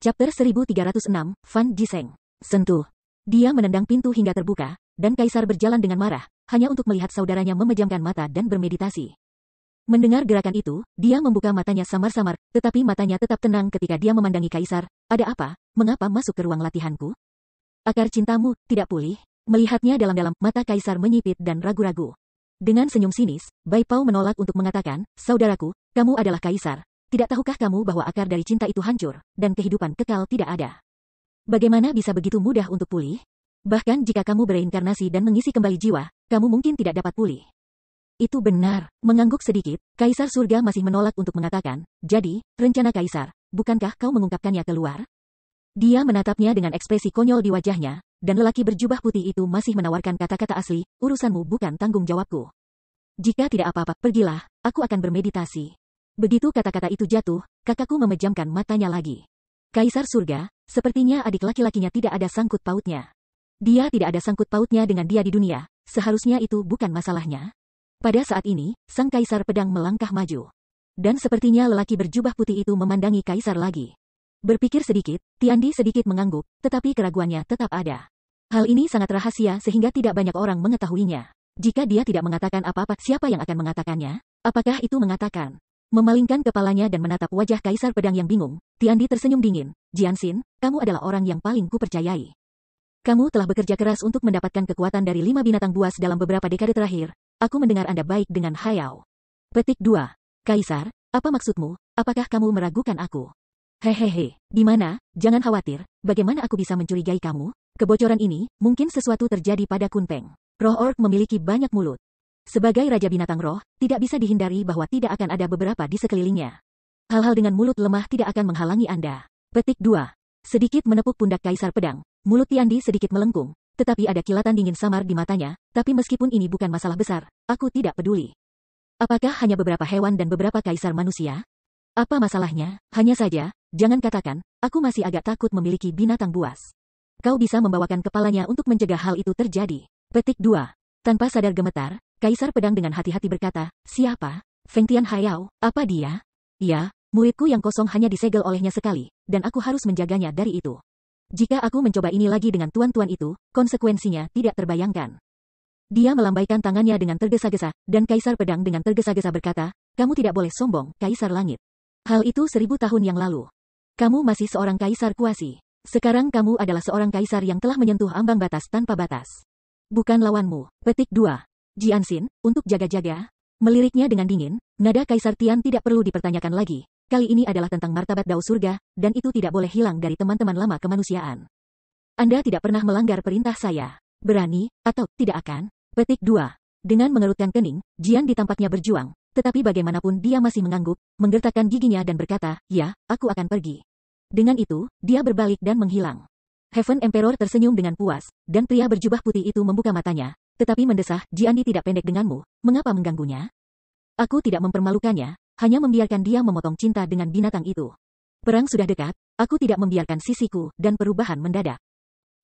Chapter 1306, Fan Jiseng. Sentuh. Dia menendang pintu hingga terbuka, dan Kaisar berjalan dengan marah, hanya untuk melihat saudaranya memejamkan mata dan bermeditasi. Mendengar gerakan itu, dia membuka matanya samar-samar, tetapi matanya tetap tenang ketika dia memandangi Kaisar. Ada apa? Mengapa masuk ke ruang latihanku? Akar cintamu, tidak pulih? Melihatnya dalam-dalam, mata Kaisar menyipit dan ragu-ragu. Dengan senyum sinis, Bai Pao menolak untuk mengatakan, Saudaraku, kamu adalah Kaisar, tidak tahukah kamu bahwa akar dari cinta itu hancur, dan kehidupan kekal tidak ada? Bagaimana bisa begitu mudah untuk pulih? Bahkan jika kamu bereinkarnasi dan mengisi kembali jiwa, kamu mungkin tidak dapat pulih. Itu benar, mengangguk sedikit, Kaisar Surga masih menolak untuk mengatakan, jadi, rencana Kaisar, bukankah kau mengungkapkannya keluar? Dia menatapnya dengan ekspresi konyol di wajahnya, dan lelaki berjubah putih itu masih menawarkan kata-kata asli, urusanmu bukan tanggung jawabku. Jika tidak apa-apa, pergilah, aku akan bermeditasi. Begitu kata-kata itu jatuh, kakakku memejamkan matanya lagi. Kaisar surga, sepertinya adik laki-lakinya tidak ada sangkut pautnya. Dia tidak ada sangkut pautnya dengan dia di dunia, seharusnya itu bukan masalahnya. Pada saat ini, sang kaisar pedang melangkah maju. Dan sepertinya lelaki berjubah putih itu memandangi kaisar lagi. Berpikir sedikit, Tiandi sedikit mengangguk, tetapi keraguannya tetap ada. Hal ini sangat rahasia sehingga tidak banyak orang mengetahuinya. Jika dia tidak mengatakan apa-apa, siapa yang akan mengatakannya? Apakah itu mengatakan, Memalingkan kepalanya dan menatap wajah Kaisar Pedang yang bingung, Tiandi tersenyum dingin. Xin, kamu adalah orang yang paling kupercayai. Kamu telah bekerja keras untuk mendapatkan kekuatan dari lima binatang buas dalam beberapa dekade terakhir. Aku mendengar Anda baik dengan Hayao. Petik 2. Kaisar, apa maksudmu? Apakah kamu meragukan aku? Hehehe, di mana? Jangan khawatir, bagaimana aku bisa mencurigai kamu? Kebocoran ini, mungkin sesuatu terjadi pada Kunpeng. Roh Ork memiliki banyak mulut. Sebagai Raja Binatang Roh, tidak bisa dihindari bahwa tidak akan ada beberapa di sekelilingnya. Hal-hal dengan mulut lemah tidak akan menghalangi Anda. Petik 2. Sedikit menepuk pundak Kaisar Pedang. Mulut Tiandi sedikit melengkung. Tetapi ada kilatan dingin samar di matanya, tapi meskipun ini bukan masalah besar, aku tidak peduli. Apakah hanya beberapa hewan dan beberapa kaisar manusia? Apa masalahnya? Hanya saja, jangan katakan, aku masih agak takut memiliki binatang buas. Kau bisa membawakan kepalanya untuk mencegah hal itu terjadi. Petik 2. Tanpa sadar gemetar, Kaisar Pedang dengan hati-hati berkata, siapa? Feng Tian Hayao, apa dia? Ya, muridku yang kosong hanya disegel olehnya sekali, dan aku harus menjaganya dari itu. Jika aku mencoba ini lagi dengan tuan-tuan itu, konsekuensinya tidak terbayangkan. Dia melambaikan tangannya dengan tergesa-gesa, dan Kaisar Pedang dengan tergesa-gesa berkata, kamu tidak boleh sombong, Kaisar Langit. Hal itu seribu tahun yang lalu. Kamu masih seorang Kaisar Kuasi. Sekarang kamu adalah seorang Kaisar yang telah menyentuh ambang batas tanpa batas. Bukan lawanmu. Petik dua Jian Xin, untuk jaga-jaga, meliriknya dengan dingin, nada Kaisar Tian tidak perlu dipertanyakan lagi. Kali ini adalah tentang martabat dao surga, dan itu tidak boleh hilang dari teman-teman lama kemanusiaan. Anda tidak pernah melanggar perintah saya. Berani, atau tidak akan? Petik 2. Dengan mengerutkan kening, Jian ditampaknya berjuang, tetapi bagaimanapun dia masih mengangguk, menggertakkan giginya dan berkata, ya, aku akan pergi. Dengan itu, dia berbalik dan menghilang. Heaven Emperor tersenyum dengan puas, dan pria berjubah putih itu membuka matanya, tetapi mendesah, Jiandi tidak pendek denganmu, mengapa mengganggunya? Aku tidak mempermalukannya, hanya membiarkan dia memotong cinta dengan binatang itu. Perang sudah dekat, aku tidak membiarkan sisiku, dan perubahan mendadak.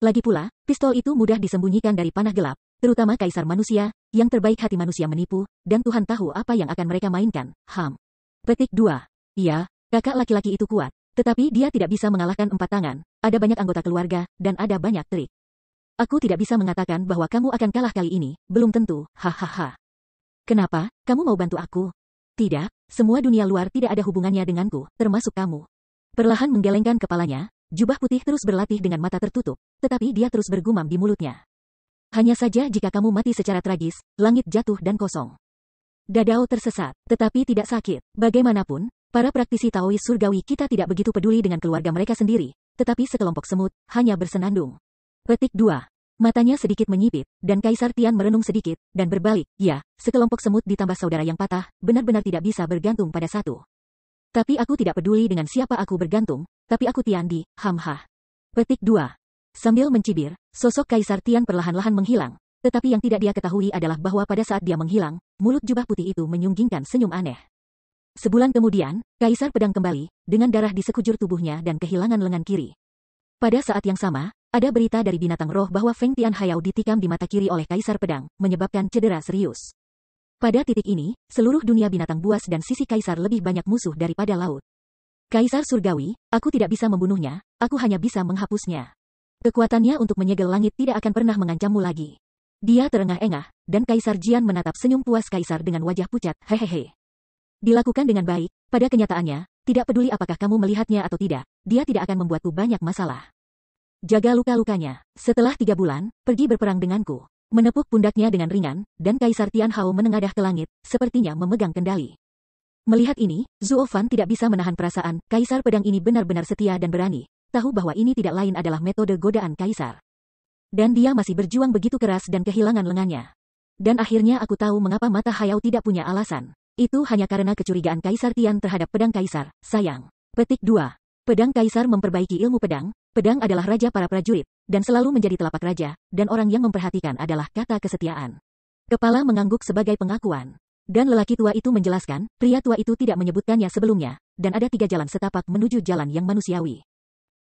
Lagi pula, pistol itu mudah disembunyikan dari panah gelap, terutama kaisar manusia, yang terbaik hati manusia menipu, dan Tuhan tahu apa yang akan mereka mainkan, ham. Petik 2. Iya, kakak laki-laki itu kuat, tetapi dia tidak bisa mengalahkan empat tangan, ada banyak anggota keluarga, dan ada banyak trik. Aku tidak bisa mengatakan bahwa kamu akan kalah kali ini, belum tentu, hahaha. Kenapa, kamu mau bantu aku? Tidak, semua dunia luar tidak ada hubungannya denganku, termasuk kamu. Perlahan menggelengkan kepalanya, jubah putih terus berlatih dengan mata tertutup, tetapi dia terus bergumam di mulutnya. Hanya saja jika kamu mati secara tragis, langit jatuh dan kosong. Dadao tersesat, tetapi tidak sakit. Bagaimanapun, para praktisi Taois surgawi kita tidak begitu peduli dengan keluarga mereka sendiri, tetapi sekelompok semut, hanya bersenandung. Petik 2. Matanya sedikit menyipit, dan Kaisar Tian merenung sedikit, dan berbalik, ya, sekelompok semut ditambah saudara yang patah, benar-benar tidak bisa bergantung pada satu. Tapi aku tidak peduli dengan siapa aku bergantung, tapi aku Tian di, hamha. Petik 2. Sambil mencibir, sosok Kaisar Tian perlahan-lahan menghilang, tetapi yang tidak dia ketahui adalah bahwa pada saat dia menghilang, mulut jubah putih itu menyunggingkan senyum aneh. Sebulan kemudian, Kaisar pedang kembali, dengan darah di sekujur tubuhnya dan kehilangan lengan kiri. Pada saat yang sama, ada berita dari binatang roh bahwa Feng Tian Hayao ditikam di mata kiri oleh Kaisar Pedang, menyebabkan cedera serius. Pada titik ini, seluruh dunia binatang buas dan sisi Kaisar lebih banyak musuh daripada laut. Kaisar Surgawi, aku tidak bisa membunuhnya, aku hanya bisa menghapusnya. Kekuatannya untuk menyegel langit tidak akan pernah mengancammu lagi. Dia terengah-engah, dan Kaisar Jian menatap senyum puas Kaisar dengan wajah pucat, hehehe. Dilakukan dengan baik, pada kenyataannya, tidak peduli apakah kamu melihatnya atau tidak, dia tidak akan membuatku banyak masalah. Jaga luka-lukanya. Setelah tiga bulan, pergi berperang denganku. Menepuk pundaknya dengan ringan, dan Kaisar Tianhao menengadah ke langit, sepertinya memegang kendali. Melihat ini, Zuofan tidak bisa menahan perasaan, Kaisar pedang ini benar-benar setia dan berani, tahu bahwa ini tidak lain adalah metode godaan Kaisar. Dan dia masih berjuang begitu keras dan kehilangan lengannya. Dan akhirnya aku tahu mengapa mata Hayao tidak punya alasan. Itu hanya karena kecurigaan Kaisar Tian terhadap pedang Kaisar, sayang. Petik 2. Pedang Kaisar memperbaiki ilmu pedang, Pedang adalah raja para prajurit, dan selalu menjadi telapak raja, dan orang yang memperhatikan adalah kata kesetiaan. Kepala mengangguk sebagai pengakuan. Dan lelaki tua itu menjelaskan, pria tua itu tidak menyebutkannya sebelumnya, dan ada tiga jalan setapak menuju jalan yang manusiawi.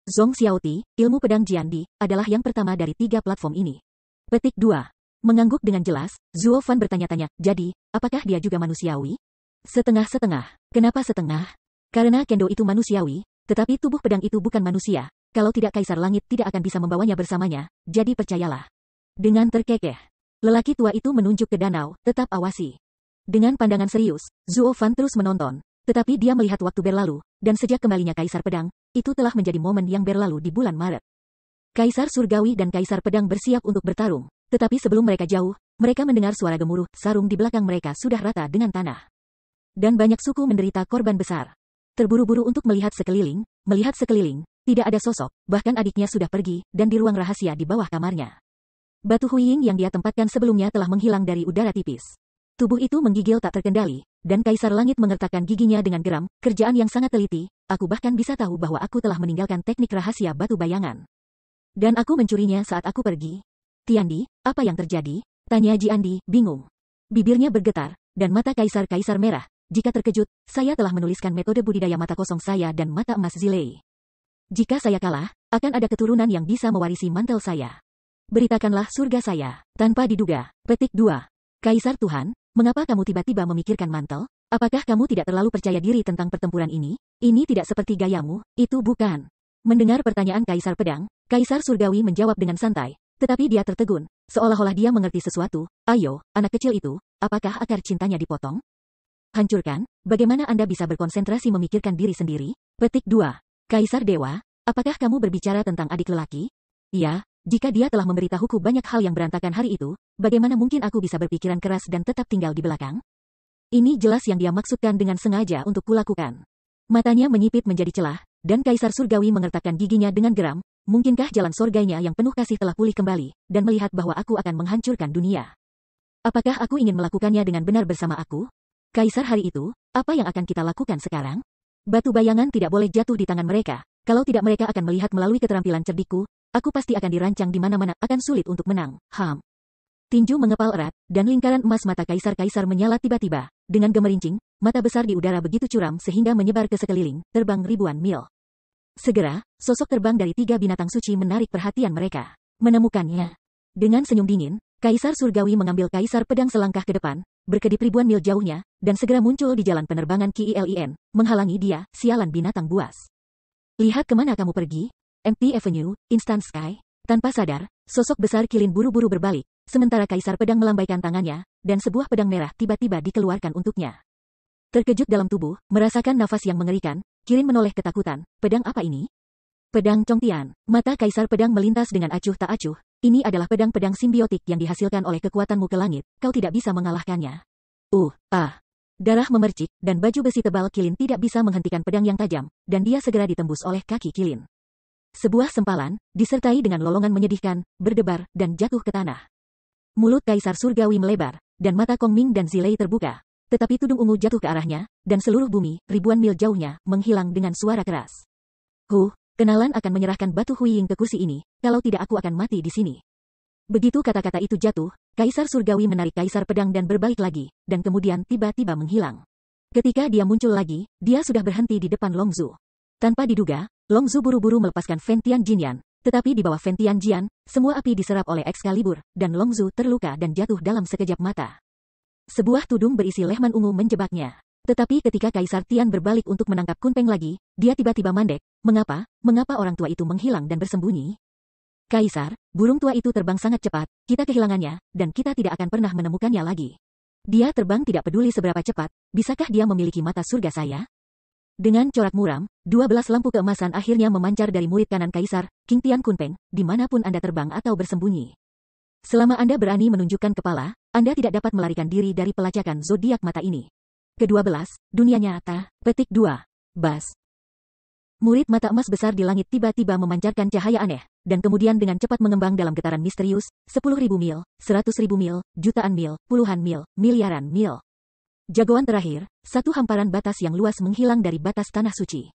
Zong Xiaoti, ilmu pedang di, adalah yang pertama dari tiga platform ini. Petik 2. Mengangguk dengan jelas, Zuo Fan bertanya-tanya, jadi, apakah dia juga manusiawi? Setengah-setengah. Kenapa setengah? Karena kendo itu manusiawi, tetapi tubuh pedang itu bukan manusia, kalau tidak kaisar langit tidak akan bisa membawanya bersamanya, jadi percayalah. Dengan terkekeh, lelaki tua itu menunjuk ke danau, tetap awasi. Dengan pandangan serius, Zuo Fan terus menonton, tetapi dia melihat waktu berlalu, dan sejak kembalinya kaisar pedang, itu telah menjadi momen yang berlalu di bulan Maret. Kaisar Surgawi dan Kaisar Pedang bersiap untuk bertarung, tetapi sebelum mereka jauh, mereka mendengar suara gemuruh, sarung di belakang mereka sudah rata dengan tanah. Dan banyak suku menderita korban besar. Terburu-buru untuk melihat sekeliling, melihat sekeliling, tidak ada sosok, bahkan adiknya sudah pergi, dan di ruang rahasia di bawah kamarnya. Batu Huiying yang dia tempatkan sebelumnya telah menghilang dari udara tipis. Tubuh itu menggigil tak terkendali, dan Kaisar Langit mengertakkan giginya dengan geram, kerjaan yang sangat teliti, aku bahkan bisa tahu bahwa aku telah meninggalkan teknik rahasia batu bayangan. Dan aku mencurinya saat aku pergi. Tiandi, apa yang terjadi? Tanya Jiandi, bingung. Bibirnya bergetar, dan mata Kaisar-Kaisar merah. Jika terkejut, saya telah menuliskan metode budidaya mata kosong saya dan mata emas Zilei. Jika saya kalah, akan ada keturunan yang bisa mewarisi mantel saya. Beritakanlah surga saya. Tanpa diduga. Petik 2. Kaisar Tuhan, mengapa kamu tiba-tiba memikirkan mantel? Apakah kamu tidak terlalu percaya diri tentang pertempuran ini? Ini tidak seperti gayamu, itu bukan. Mendengar pertanyaan Kaisar Pedang, Kaisar Surgawi menjawab dengan santai, tetapi dia tertegun, seolah-olah dia mengerti sesuatu. Ayo, anak kecil itu, apakah akar cintanya dipotong? Hancurkan, bagaimana Anda bisa berkonsentrasi memikirkan diri sendiri? Petik 2. Kaisar Dewa, apakah kamu berbicara tentang adik lelaki? Ya, jika dia telah memberitahuku banyak hal yang berantakan hari itu, bagaimana mungkin aku bisa berpikiran keras dan tetap tinggal di belakang? Ini jelas yang dia maksudkan dengan sengaja untuk kulakukan. Matanya menyipit menjadi celah, dan Kaisar Surgawi mengertakkan giginya dengan geram, mungkinkah jalan surganya yang penuh kasih telah pulih kembali, dan melihat bahwa aku akan menghancurkan dunia. Apakah aku ingin melakukannya dengan benar bersama aku? Kaisar hari itu, apa yang akan kita lakukan sekarang? Batu bayangan tidak boleh jatuh di tangan mereka. Kalau tidak mereka akan melihat melalui keterampilan cerdikku, aku pasti akan dirancang di mana-mana, akan sulit untuk menang. Ham. Tinju mengepal erat, dan lingkaran emas mata kaisar-kaisar menyala tiba-tiba. Dengan gemerincing, mata besar di udara begitu curam sehingga menyebar ke sekeliling, terbang ribuan mil. Segera, sosok terbang dari tiga binatang suci menarik perhatian mereka. Menemukannya. Dengan senyum dingin, Kaisar Surgawi mengambil Kaisar Pedang selangkah ke depan, berkedip ribuan mil jauhnya, dan segera muncul di jalan penerbangan KILIN, menghalangi dia, sialan binatang buas. Lihat kemana kamu pergi? MT Avenue, Instant Sky. Tanpa sadar, sosok besar Kilin buru-buru berbalik, sementara Kaisar Pedang melambaikan tangannya, dan sebuah pedang merah tiba-tiba dikeluarkan untuknya. Terkejut dalam tubuh, merasakan nafas yang mengerikan, Kilin menoleh ketakutan, pedang apa ini? Pedang tian mata Kaisar Pedang melintas dengan acuh tak acuh, ini adalah pedang-pedang simbiotik yang dihasilkan oleh kekuatanmu ke langit, kau tidak bisa mengalahkannya. Uh, ah. Darah memercik, dan baju besi tebal Kilin tidak bisa menghentikan pedang yang tajam, dan dia segera ditembus oleh kaki Kilin. Sebuah sempalan, disertai dengan lolongan menyedihkan, berdebar, dan jatuh ke tanah. Mulut Kaisar Surgawi melebar, dan mata Kongming dan Zilei terbuka. Tetapi tudung ungu jatuh ke arahnya, dan seluruh bumi, ribuan mil jauhnya, menghilang dengan suara keras. Hu, Kenalan akan menyerahkan batu Hui Ying ke kursi ini, kalau tidak aku akan mati di sini. Begitu kata-kata itu jatuh, Kaisar Surgawi menarik Kaisar Pedang dan berbalik lagi, dan kemudian tiba-tiba menghilang. Ketika dia muncul lagi, dia sudah berhenti di depan Longzu. Tanpa diduga, Longzu buru-buru melepaskan Ventian Jinian, tetapi di bawah Ventian Jian, semua api diserap oleh Excalibur, dan Longzu terluka dan jatuh dalam sekejap mata. Sebuah tudung berisi lehman ungu menjebaknya. Tetapi ketika Kaisar Tian berbalik untuk menangkap Kunpeng lagi, dia tiba-tiba mandek. Mengapa? Mengapa orang tua itu menghilang dan bersembunyi? Kaisar, burung tua itu terbang sangat cepat, kita kehilangannya, dan kita tidak akan pernah menemukannya lagi. Dia terbang tidak peduli seberapa cepat, bisakah dia memiliki mata surga saya? Dengan corak muram, dua belas lampu keemasan akhirnya memancar dari murid kanan Kaisar, King Tian Kunpeng, dimanapun Anda terbang atau bersembunyi. Selama Anda berani menunjukkan kepala, Anda tidak dapat melarikan diri dari pelacakan zodiak mata ini. Kedua belas, dunia nyata, petik dua, bas. Murid mata emas besar di langit tiba-tiba memancarkan cahaya aneh, dan kemudian dengan cepat mengembang dalam getaran misterius, sepuluh ribu mil, seratus ribu mil, jutaan mil, puluhan mil, miliaran mil. Jagoan terakhir, satu hamparan batas yang luas menghilang dari batas tanah suci.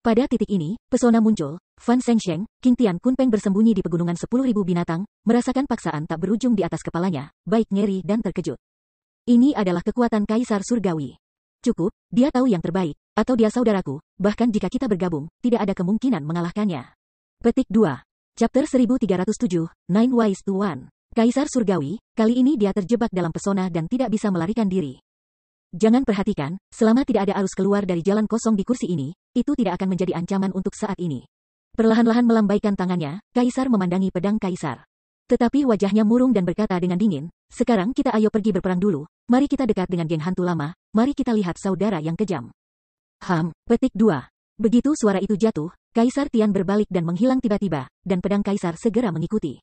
Pada titik ini, pesona muncul, Fan Sengsheng, King Tian Kun Peng bersembunyi di pegunungan sepuluh ribu binatang, merasakan paksaan tak berujung di atas kepalanya, baik ngeri dan terkejut. Ini adalah kekuatan Kaisar Surgawi. Cukup, dia tahu yang terbaik, atau dia saudaraku, bahkan jika kita bergabung, tidak ada kemungkinan mengalahkannya. Petik 2. Chapter 1307, Nine Wise to One. Kaisar Surgawi, kali ini dia terjebak dalam pesona dan tidak bisa melarikan diri. Jangan perhatikan, selama tidak ada arus keluar dari jalan kosong di kursi ini, itu tidak akan menjadi ancaman untuk saat ini. Perlahan-lahan melambaikan tangannya, Kaisar memandangi pedang Kaisar. Tetapi wajahnya murung dan berkata dengan dingin, sekarang kita ayo pergi berperang dulu, mari kita dekat dengan geng hantu lama, mari kita lihat saudara yang kejam. Ham, petik dua. Begitu suara itu jatuh, Kaisar Tian berbalik dan menghilang tiba-tiba, dan pedang kaisar segera mengikuti.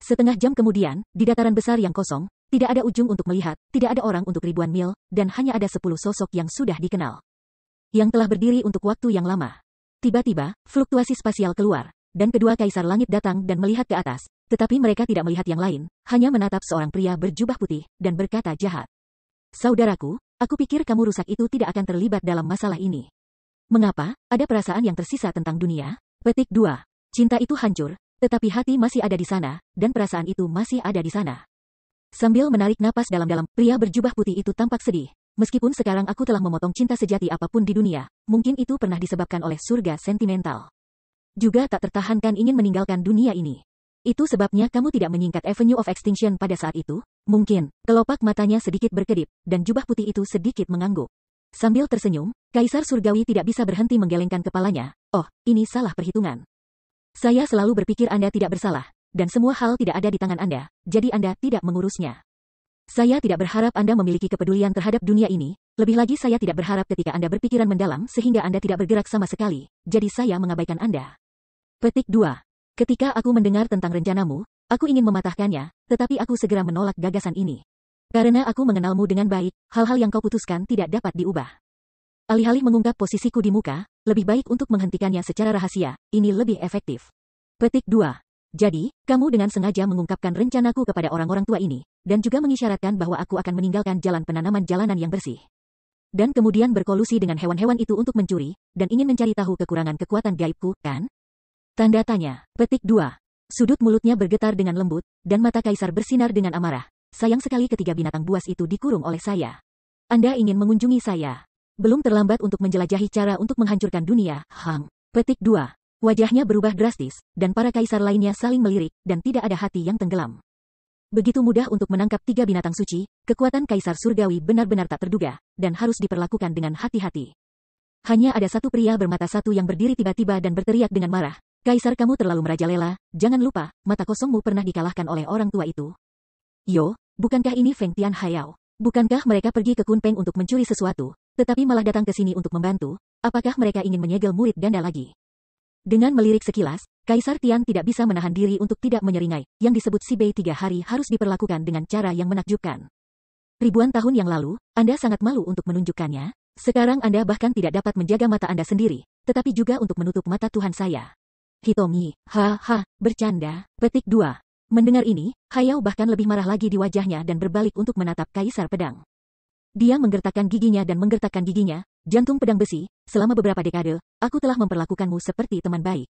Setengah jam kemudian, di dataran besar yang kosong, tidak ada ujung untuk melihat, tidak ada orang untuk ribuan mil, dan hanya ada sepuluh sosok yang sudah dikenal. Yang telah berdiri untuk waktu yang lama. Tiba-tiba, fluktuasi spasial keluar, dan kedua kaisar langit datang dan melihat ke atas, tetapi mereka tidak melihat yang lain, hanya menatap seorang pria berjubah putih, dan berkata jahat. Saudaraku, aku pikir kamu rusak itu tidak akan terlibat dalam masalah ini. Mengapa, ada perasaan yang tersisa tentang dunia? Petik 2. Cinta itu hancur, tetapi hati masih ada di sana, dan perasaan itu masih ada di sana. Sambil menarik napas dalam-dalam, pria berjubah putih itu tampak sedih. Meskipun sekarang aku telah memotong cinta sejati apapun di dunia, mungkin itu pernah disebabkan oleh surga sentimental. Juga tak tertahankan ingin meninggalkan dunia ini. Itu sebabnya kamu tidak menyingkat Avenue of Extinction pada saat itu? Mungkin, kelopak matanya sedikit berkedip, dan jubah putih itu sedikit mengangguk. Sambil tersenyum, Kaisar Surgawi tidak bisa berhenti menggelengkan kepalanya. Oh, ini salah perhitungan. Saya selalu berpikir Anda tidak bersalah, dan semua hal tidak ada di tangan Anda, jadi Anda tidak mengurusnya. Saya tidak berharap Anda memiliki kepedulian terhadap dunia ini, lebih lagi saya tidak berharap ketika Anda berpikiran mendalam sehingga Anda tidak bergerak sama sekali, jadi saya mengabaikan Anda. Petik 2. Ketika aku mendengar tentang rencanamu, aku ingin mematahkannya, tetapi aku segera menolak gagasan ini. Karena aku mengenalmu dengan baik, hal-hal yang kau putuskan tidak dapat diubah. Alih-alih mengungkap posisiku di muka, lebih baik untuk menghentikannya secara rahasia, ini lebih efektif. Petik 2. Jadi, kamu dengan sengaja mengungkapkan rencanaku kepada orang-orang tua ini, dan juga mengisyaratkan bahwa aku akan meninggalkan jalan penanaman jalanan yang bersih. Dan kemudian berkolusi dengan hewan-hewan itu untuk mencuri, dan ingin mencari tahu kekurangan kekuatan gaibku, kan? Tanda tanya. Petik 2. Sudut mulutnya bergetar dengan lembut, dan mata kaisar bersinar dengan amarah, Sayang sekali ketiga binatang buas itu dikurung oleh saya. Anda ingin mengunjungi saya. Belum terlambat untuk menjelajahi cara untuk menghancurkan dunia, Hang. Petik 2. Wajahnya berubah drastis, dan para kaisar lainnya saling melirik, dan tidak ada hati yang tenggelam. Begitu mudah untuk menangkap tiga binatang suci, kekuatan kaisar surgawi benar-benar tak terduga, dan harus diperlakukan dengan hati-hati. Hanya ada satu pria bermata satu yang berdiri tiba-tiba dan berteriak dengan marah, Kaisar kamu terlalu merajalela, jangan lupa, mata kosongmu pernah dikalahkan oleh orang tua itu, Yo, bukankah ini Feng Tian Hayao? Bukankah mereka pergi ke Kunpeng untuk mencuri sesuatu, tetapi malah datang ke sini untuk membantu? Apakah mereka ingin menyegel murid ganda lagi? Dengan melirik sekilas, Kaisar Tian tidak bisa menahan diri untuk tidak menyeringai, yang disebut si Bei tiga hari harus diperlakukan dengan cara yang menakjubkan. Ribuan tahun yang lalu, Anda sangat malu untuk menunjukkannya, sekarang Anda bahkan tidak dapat menjaga mata Anda sendiri, tetapi juga untuk menutup mata Tuhan saya. Hitomi, ha ha, bercanda, petik dua. Mendengar ini, Hayao bahkan lebih marah lagi di wajahnya dan berbalik untuk menatap Kaisar Pedang. Dia menggertakkan giginya dan menggertakkan giginya, jantung pedang besi, selama beberapa dekade, aku telah memperlakukanmu seperti teman baik.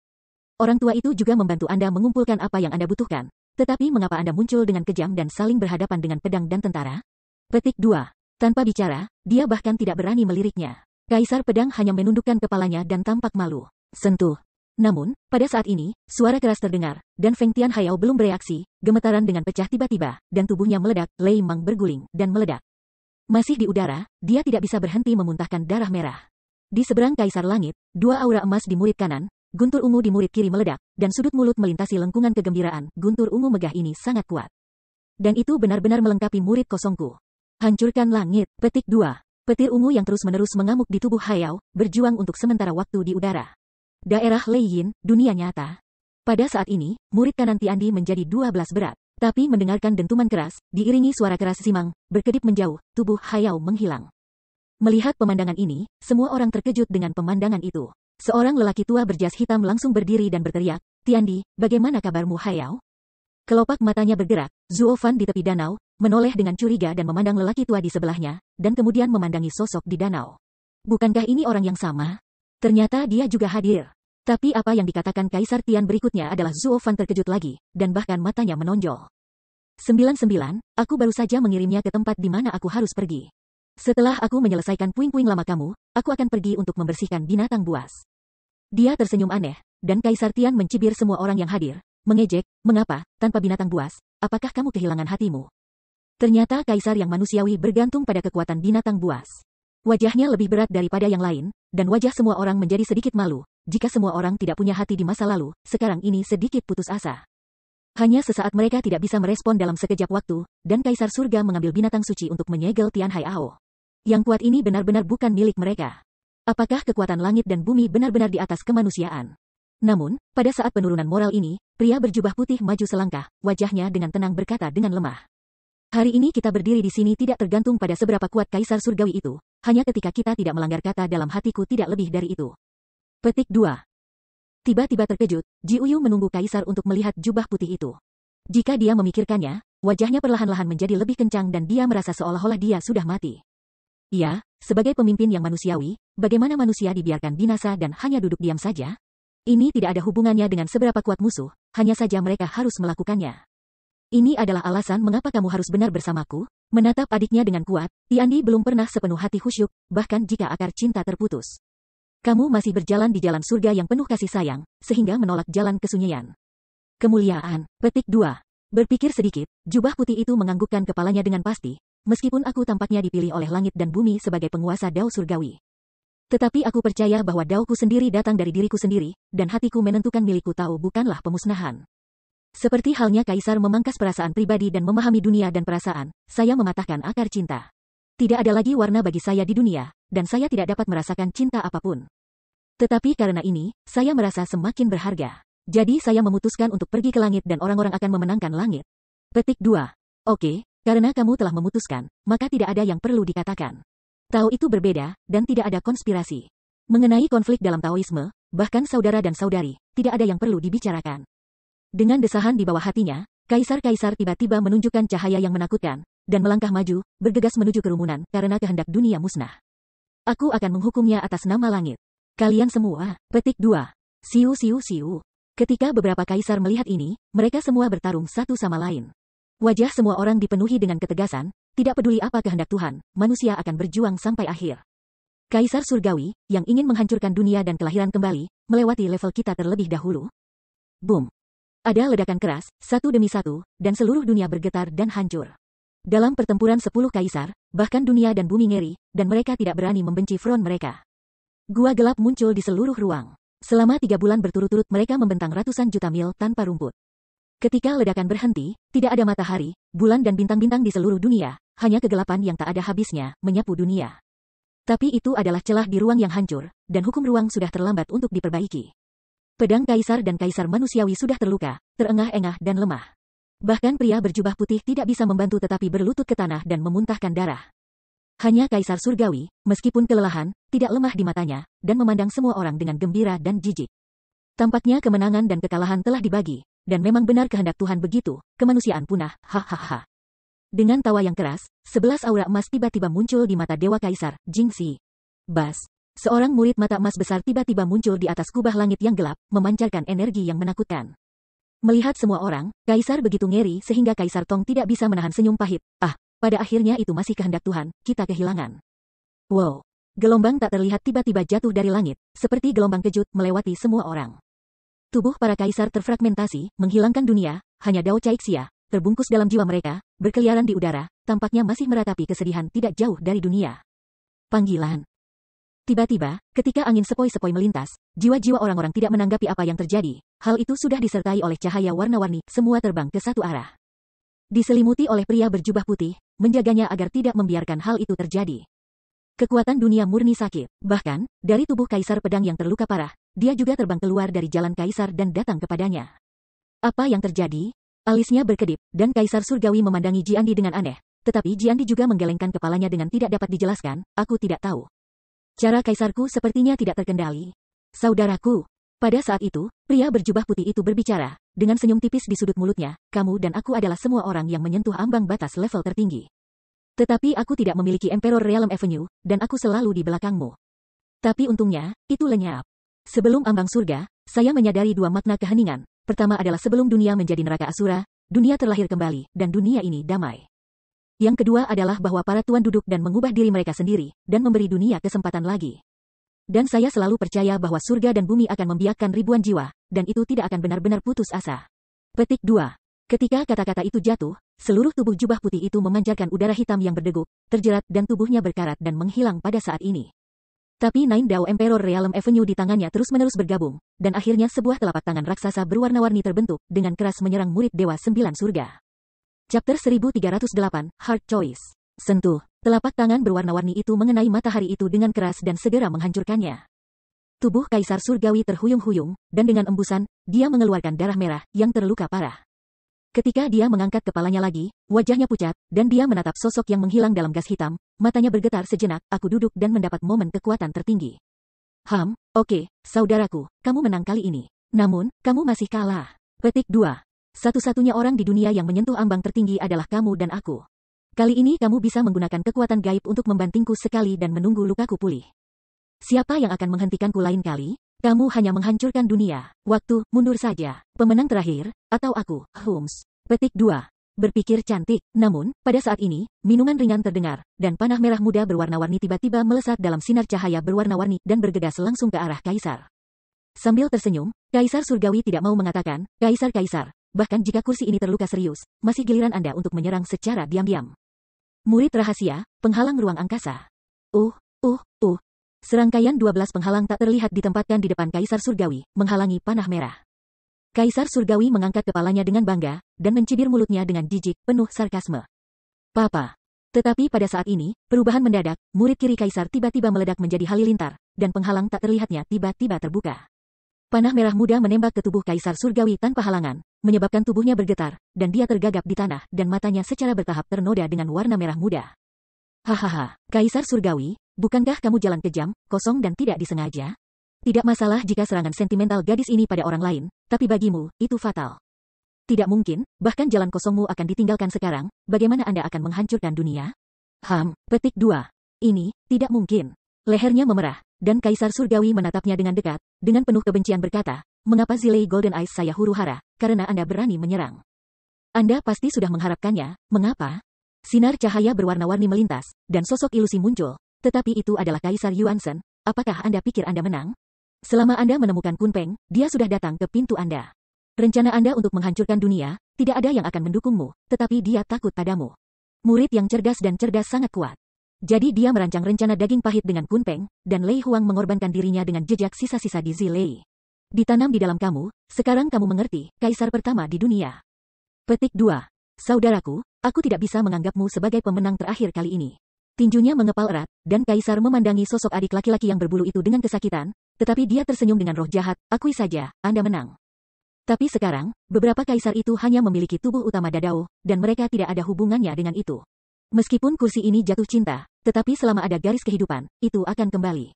Orang tua itu juga membantu Anda mengumpulkan apa yang Anda butuhkan. Tetapi mengapa Anda muncul dengan kejam dan saling berhadapan dengan pedang dan tentara? Petik 2. Tanpa bicara, dia bahkan tidak berani meliriknya. Kaisar pedang hanya menundukkan kepalanya dan tampak malu. Sentuh. Namun, pada saat ini, suara keras terdengar, dan Feng Tian Hayao belum bereaksi, gemetaran dengan pecah tiba-tiba, dan tubuhnya meledak, Lei Mang berguling, dan meledak. Masih di udara, dia tidak bisa berhenti memuntahkan darah merah. Di seberang kaisar langit, dua aura emas di murid kanan, guntur ungu di murid kiri meledak, dan sudut mulut melintasi lengkungan kegembiraan, guntur ungu megah ini sangat kuat. Dan itu benar-benar melengkapi murid kosongku. Hancurkan langit, petik dua Petir ungu yang terus-menerus mengamuk di tubuh Hayao, berjuang untuk sementara waktu di udara. Daerah Yin, dunia nyata. Pada saat ini, murid kanan Tiandi menjadi 12 berat. Tapi mendengarkan dentuman keras, diiringi suara keras Simang, berkedip menjauh, tubuh Hayao menghilang. Melihat pemandangan ini, semua orang terkejut dengan pemandangan itu. Seorang lelaki tua berjas hitam langsung berdiri dan berteriak, Tian Tiandi, bagaimana kabarmu Hayao? Kelopak matanya bergerak, Zuofan di tepi danau, menoleh dengan curiga dan memandang lelaki tua di sebelahnya, dan kemudian memandangi sosok di danau. Bukankah ini orang yang sama? Ternyata dia juga hadir. Tapi apa yang dikatakan Kaisar Tian berikutnya adalah Zuo Fan terkejut lagi, dan bahkan matanya menonjol. 99, aku baru saja mengirimnya ke tempat di mana aku harus pergi. Setelah aku menyelesaikan puing-puing lama kamu, aku akan pergi untuk membersihkan binatang buas. Dia tersenyum aneh, dan Kaisar Tian mencibir semua orang yang hadir, mengejek, mengapa, tanpa binatang buas, apakah kamu kehilangan hatimu? Ternyata Kaisar yang manusiawi bergantung pada kekuatan binatang buas. Wajahnya lebih berat daripada yang lain, dan wajah semua orang menjadi sedikit malu, jika semua orang tidak punya hati di masa lalu, sekarang ini sedikit putus asa. Hanya sesaat mereka tidak bisa merespon dalam sekejap waktu, dan Kaisar Surga mengambil binatang suci untuk menyegel Tian Hai Ao. Yang kuat ini benar-benar bukan milik mereka. Apakah kekuatan langit dan bumi benar-benar di atas kemanusiaan? Namun, pada saat penurunan moral ini, pria berjubah putih maju selangkah, wajahnya dengan tenang berkata dengan lemah. Hari ini kita berdiri di sini tidak tergantung pada seberapa kuat Kaisar Surgawi itu, hanya ketika kita tidak melanggar kata dalam hatiku tidak lebih dari itu. Petik 2. Tiba-tiba terkejut, Ji Uyu menunggu kaisar untuk melihat jubah putih itu. Jika dia memikirkannya, wajahnya perlahan-lahan menjadi lebih kencang dan dia merasa seolah-olah dia sudah mati. Ia, sebagai pemimpin yang manusiawi, bagaimana manusia dibiarkan binasa dan hanya duduk diam saja? Ini tidak ada hubungannya dengan seberapa kuat musuh, hanya saja mereka harus melakukannya. Ini adalah alasan mengapa kamu harus benar bersamaku, menatap adiknya dengan kuat, Tiandi belum pernah sepenuh hati khusyuk, bahkan jika akar cinta terputus. Kamu masih berjalan di jalan surga yang penuh kasih sayang, sehingga menolak jalan kesunyian. Kemuliaan, petik 2. Berpikir sedikit, jubah putih itu menganggukkan kepalanya dengan pasti, meskipun aku tampaknya dipilih oleh langit dan bumi sebagai penguasa dao surgawi. Tetapi aku percaya bahwa daoku sendiri datang dari diriku sendiri, dan hatiku menentukan milikku tahu bukanlah pemusnahan. Seperti halnya kaisar memangkas perasaan pribadi dan memahami dunia dan perasaan, saya mematahkan akar cinta. Tidak ada lagi warna bagi saya di dunia, dan saya tidak dapat merasakan cinta apapun. Tetapi karena ini, saya merasa semakin berharga. Jadi saya memutuskan untuk pergi ke langit dan orang-orang akan memenangkan langit. Petik 2. Oke, karena kamu telah memutuskan, maka tidak ada yang perlu dikatakan. Tao itu berbeda, dan tidak ada konspirasi. Mengenai konflik dalam Taoisme, bahkan saudara dan saudari, tidak ada yang perlu dibicarakan. Dengan desahan di bawah hatinya, kaisar-kaisar tiba-tiba menunjukkan cahaya yang menakutkan, dan melangkah maju, bergegas menuju kerumunan, karena kehendak dunia musnah. Aku akan menghukumnya atas nama langit. Kalian semua, petik dua. Siu siu siu. Ketika beberapa kaisar melihat ini, mereka semua bertarung satu sama lain. Wajah semua orang dipenuhi dengan ketegasan, tidak peduli apa kehendak Tuhan, manusia akan berjuang sampai akhir. Kaisar Surgawi, yang ingin menghancurkan dunia dan kelahiran kembali, melewati level kita terlebih dahulu. Boom. Ada ledakan keras, satu demi satu, dan seluruh dunia bergetar dan hancur dalam pertempuran sepuluh kaisar, bahkan dunia dan bumi ngeri, dan mereka tidak berani membenci front mereka. Gua gelap muncul di seluruh ruang. Selama tiga bulan berturut-turut mereka membentang ratusan juta mil tanpa rumput. Ketika ledakan berhenti, tidak ada matahari, bulan dan bintang-bintang di seluruh dunia, hanya kegelapan yang tak ada habisnya, menyapu dunia. Tapi itu adalah celah di ruang yang hancur, dan hukum ruang sudah terlambat untuk diperbaiki. Pedang kaisar dan kaisar manusiawi sudah terluka, terengah-engah dan lemah. Bahkan pria berjubah putih tidak bisa membantu tetapi berlutut ke tanah dan memuntahkan darah. Hanya Kaisar Surgawi, meskipun kelelahan, tidak lemah di matanya, dan memandang semua orang dengan gembira dan jijik. Tampaknya kemenangan dan kekalahan telah dibagi, dan memang benar kehendak Tuhan begitu, kemanusiaan punah, hahaha. Dengan tawa yang keras, sebelas aura emas tiba-tiba muncul di mata Dewa Kaisar, Jingxi. Bas, seorang murid mata emas besar tiba-tiba muncul di atas kubah langit yang gelap, memancarkan energi yang menakutkan. Melihat semua orang, Kaisar begitu ngeri sehingga Kaisar Tong tidak bisa menahan senyum pahit. Ah, pada akhirnya itu masih kehendak Tuhan, kita kehilangan. Wow. Gelombang tak terlihat tiba-tiba jatuh dari langit, seperti gelombang kejut melewati semua orang. Tubuh para kaisar terfragmentasi, menghilangkan dunia, hanya Dao Caixia, terbungkus dalam jiwa mereka, berkeliaran di udara, tampaknya masih meratapi kesedihan tidak jauh dari dunia. Panggilan, Tiba-tiba, ketika angin sepoi-sepoi melintas, jiwa-jiwa orang-orang tidak menanggapi apa yang terjadi. Hal itu sudah disertai oleh cahaya warna-warni, semua terbang ke satu arah. Diselimuti oleh pria berjubah putih, menjaganya agar tidak membiarkan hal itu terjadi. Kekuatan dunia murni sakit, bahkan, dari tubuh kaisar pedang yang terluka parah, dia juga terbang keluar dari jalan kaisar dan datang kepadanya. Apa yang terjadi? Alisnya berkedip, dan kaisar surgawi memandangi Jiandi dengan aneh, tetapi Jiandi juga menggelengkan kepalanya dengan tidak dapat dijelaskan, aku tidak tahu. Cara kaisarku sepertinya tidak terkendali. Saudaraku. Pada saat itu, pria berjubah putih itu berbicara, dengan senyum tipis di sudut mulutnya, kamu dan aku adalah semua orang yang menyentuh ambang batas level tertinggi. Tetapi aku tidak memiliki Emperor Realm Avenue, dan aku selalu di belakangmu. Tapi untungnya, itu lenyap. Sebelum ambang surga, saya menyadari dua makna keheningan. Pertama adalah sebelum dunia menjadi neraka asura, dunia terlahir kembali, dan dunia ini damai. Yang kedua adalah bahwa para tuan duduk dan mengubah diri mereka sendiri, dan memberi dunia kesempatan lagi. Dan saya selalu percaya bahwa surga dan bumi akan membiakkan ribuan jiwa, dan itu tidak akan benar-benar putus asa. Petik 2. Ketika kata-kata itu jatuh, seluruh tubuh jubah putih itu memancarkan udara hitam yang berdegup, terjerat dan tubuhnya berkarat dan menghilang pada saat ini. Tapi Nine Dao Emperor Realm Avenue di tangannya terus-menerus bergabung, dan akhirnya sebuah telapak tangan raksasa berwarna-warni terbentuk, dengan keras menyerang murid Dewa Sembilan Surga. Chapter 1308, Hard Choice. Sentuh. Telapak tangan berwarna-warni itu mengenai matahari itu dengan keras dan segera menghancurkannya. Tubuh kaisar surgawi terhuyung-huyung, dan dengan embusan, dia mengeluarkan darah merah yang terluka parah. Ketika dia mengangkat kepalanya lagi, wajahnya pucat, dan dia menatap sosok yang menghilang dalam gas hitam, matanya bergetar sejenak, aku duduk dan mendapat momen kekuatan tertinggi. Ham, oke, okay, saudaraku, kamu menang kali ini. Namun, kamu masih kalah. Petik 2. Satu-satunya orang di dunia yang menyentuh ambang tertinggi adalah kamu dan aku. Kali ini kamu bisa menggunakan kekuatan gaib untuk membantingku sekali dan menunggu lukaku pulih. Siapa yang akan menghentikanku lain kali? Kamu hanya menghancurkan dunia. Waktu, mundur saja. Pemenang terakhir, atau aku, Holmes. Petik 2. Berpikir cantik. Namun, pada saat ini, minuman ringan terdengar, dan panah merah muda berwarna-warni tiba-tiba melesat dalam sinar cahaya berwarna-warni dan bergegas langsung ke arah Kaisar. Sambil tersenyum, Kaisar Surgawi tidak mau mengatakan, Kaisar Kaisar, bahkan jika kursi ini terluka serius, masih giliran Anda untuk menyerang secara diam-diam. Murid rahasia, penghalang ruang angkasa. Uh, uh, uh. Serangkaian 12 penghalang tak terlihat ditempatkan di depan Kaisar Surgawi, menghalangi panah merah. Kaisar Surgawi mengangkat kepalanya dengan bangga, dan mencibir mulutnya dengan jijik, penuh sarkasme. Papa. Tetapi pada saat ini, perubahan mendadak, murid kiri Kaisar tiba-tiba meledak menjadi halilintar, dan penghalang tak terlihatnya tiba-tiba terbuka. Panah merah muda menembak ke tubuh Kaisar Surgawi tanpa halangan, menyebabkan tubuhnya bergetar, dan dia tergagap di tanah dan matanya secara bertahap ternoda dengan warna merah muda. Hahaha, Kaisar Surgawi, bukankah kamu jalan kejam, kosong dan tidak disengaja? Tidak masalah jika serangan sentimental gadis ini pada orang lain, tapi bagimu, itu fatal. Tidak mungkin, bahkan jalan kosongmu akan ditinggalkan sekarang, bagaimana Anda akan menghancurkan dunia? Ham, petik 2. Ini, tidak mungkin. Lehernya memerah, dan Kaisar Surgawi menatapnya dengan dekat, dengan penuh kebencian berkata, Mengapa Zilei Golden Eyes saya huru-hara? Karena Anda berani menyerang. Anda pasti sudah mengharapkannya, mengapa? Sinar cahaya berwarna-warni melintas, dan sosok ilusi muncul. Tetapi itu adalah Kaisar Yuansen, apakah Anda pikir Anda menang? Selama Anda menemukan Kunpeng, dia sudah datang ke pintu Anda. Rencana Anda untuk menghancurkan dunia, tidak ada yang akan mendukungmu, tetapi dia takut padamu. Murid yang cerdas dan cerdas sangat kuat. Jadi dia merancang rencana daging pahit dengan Kunpeng, dan Lei Huang mengorbankan dirinya dengan jejak sisa-sisa di Zilei. Ditanam di dalam kamu, sekarang kamu mengerti, kaisar pertama di dunia. Petik 2. Saudaraku, aku tidak bisa menganggapmu sebagai pemenang terakhir kali ini. Tinjunya mengepal erat, dan kaisar memandangi sosok adik laki-laki yang berbulu itu dengan kesakitan, tetapi dia tersenyum dengan roh jahat, akui saja, Anda menang. Tapi sekarang, beberapa kaisar itu hanya memiliki tubuh utama dadau, dan mereka tidak ada hubungannya dengan itu. Meskipun kursi ini jatuh cinta, tetapi selama ada garis kehidupan, itu akan kembali.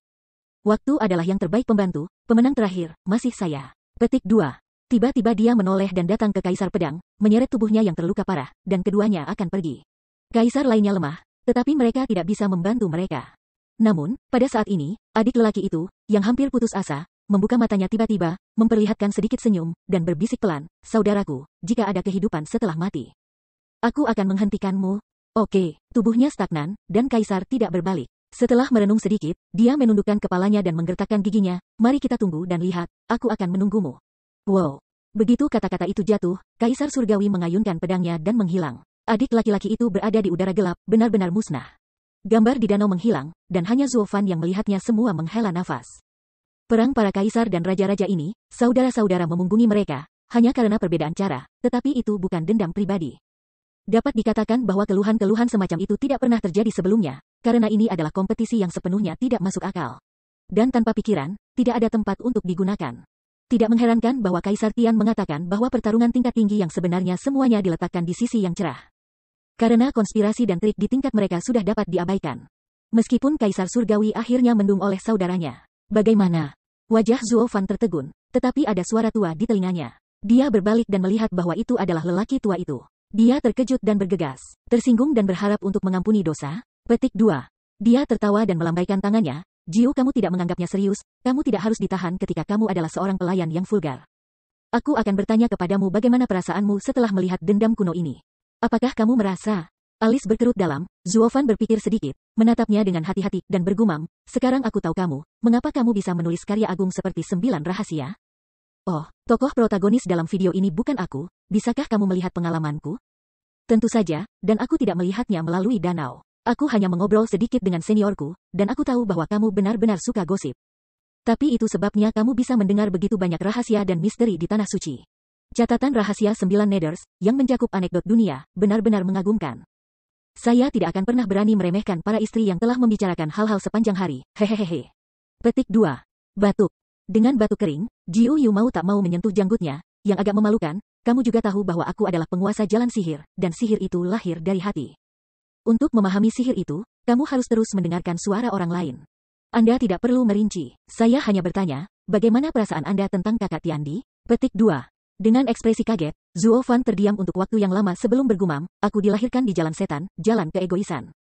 Waktu adalah yang terbaik pembantu, pemenang terakhir, masih saya. Petik 2. Tiba-tiba dia menoleh dan datang ke Kaisar Pedang, menyeret tubuhnya yang terluka parah, dan keduanya akan pergi. Kaisar lainnya lemah, tetapi mereka tidak bisa membantu mereka. Namun, pada saat ini, adik lelaki itu, yang hampir putus asa, membuka matanya tiba-tiba, memperlihatkan sedikit senyum, dan berbisik pelan, Saudaraku, jika ada kehidupan setelah mati. Aku akan menghentikanmu. Oke, tubuhnya stagnan, dan Kaisar tidak berbalik. Setelah merenung sedikit, dia menundukkan kepalanya dan menggertakkan giginya, mari kita tunggu dan lihat, aku akan menunggumu. Wow. Begitu kata-kata itu jatuh, Kaisar Surgawi mengayunkan pedangnya dan menghilang. Adik laki-laki itu berada di udara gelap, benar-benar musnah. Gambar di danau menghilang, dan hanya Zuofan yang melihatnya semua menghela nafas. Perang para kaisar dan raja-raja ini, saudara-saudara memunggungi mereka, hanya karena perbedaan cara, tetapi itu bukan dendam pribadi. Dapat dikatakan bahwa keluhan-keluhan semacam itu tidak pernah terjadi sebelumnya, karena ini adalah kompetisi yang sepenuhnya tidak masuk akal. Dan tanpa pikiran, tidak ada tempat untuk digunakan. Tidak mengherankan bahwa Kaisar Tian mengatakan bahwa pertarungan tingkat tinggi yang sebenarnya semuanya diletakkan di sisi yang cerah. Karena konspirasi dan trik di tingkat mereka sudah dapat diabaikan. Meskipun Kaisar Surgawi akhirnya mendung oleh saudaranya. Bagaimana? Wajah Zuo Fan tertegun, tetapi ada suara tua di telinganya. Dia berbalik dan melihat bahwa itu adalah lelaki tua itu. Dia terkejut dan bergegas, tersinggung dan berharap untuk mengampuni dosa, Petik 2. Dia tertawa dan melambaikan tangannya, Jiu kamu tidak menganggapnya serius, kamu tidak harus ditahan ketika kamu adalah seorang pelayan yang vulgar. Aku akan bertanya kepadamu bagaimana perasaanmu setelah melihat dendam kuno ini. Apakah kamu merasa? Alis berkerut dalam, Zuofan berpikir sedikit, menatapnya dengan hati-hati, dan bergumam, sekarang aku tahu kamu, mengapa kamu bisa menulis karya agung seperti sembilan rahasia? Oh, tokoh protagonis dalam video ini bukan aku, bisakah kamu melihat pengalamanku? Tentu saja, dan aku tidak melihatnya melalui danau. Aku hanya mengobrol sedikit dengan seniorku, dan aku tahu bahwa kamu benar-benar suka gosip. Tapi itu sebabnya kamu bisa mendengar begitu banyak rahasia dan misteri di Tanah Suci. Catatan rahasia sembilan Neders, yang mencakup anekdot dunia, benar-benar mengagumkan. Saya tidak akan pernah berani meremehkan para istri yang telah membicarakan hal-hal sepanjang hari, hehehehe. Petik 2. Batuk. Dengan batuk kering, Jiu Yu mau tak mau menyentuh janggutnya, yang agak memalukan, kamu juga tahu bahwa aku adalah penguasa jalan sihir, dan sihir itu lahir dari hati. Untuk memahami sihir itu, kamu harus terus mendengarkan suara orang lain. Anda tidak perlu merinci. Saya hanya bertanya, bagaimana perasaan Anda tentang kakak Tiandi? Petik 2. Dengan ekspresi kaget, Zuo Fan terdiam untuk waktu yang lama sebelum bergumam, aku dilahirkan di jalan setan, jalan keegoisan.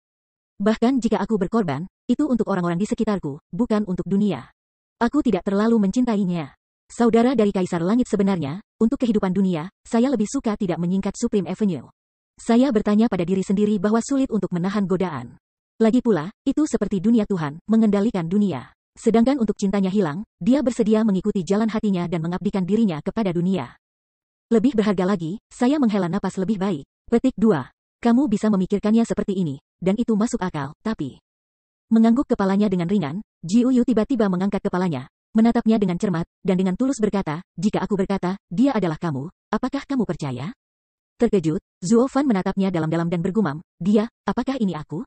Bahkan jika aku berkorban, itu untuk orang-orang di sekitarku, bukan untuk dunia. Aku tidak terlalu mencintainya. Saudara dari Kaisar Langit sebenarnya, untuk kehidupan dunia, saya lebih suka tidak menyingkat Supreme Avenue. Saya bertanya pada diri sendiri bahwa sulit untuk menahan godaan. Lagi pula, itu seperti dunia Tuhan, mengendalikan dunia. Sedangkan untuk cintanya hilang, dia bersedia mengikuti jalan hatinya dan mengabdikan dirinya kepada dunia. Lebih berharga lagi, saya menghela napas lebih baik. Petik 2. Kamu bisa memikirkannya seperti ini, dan itu masuk akal, tapi... Mengangguk kepalanya dengan ringan, Ji Uyu tiba-tiba mengangkat kepalanya, menatapnya dengan cermat, dan dengan tulus berkata, jika aku berkata, dia adalah kamu, apakah kamu percaya? Terkejut, Zuo Fan menatapnya dalam-dalam dan bergumam, dia, apakah ini aku?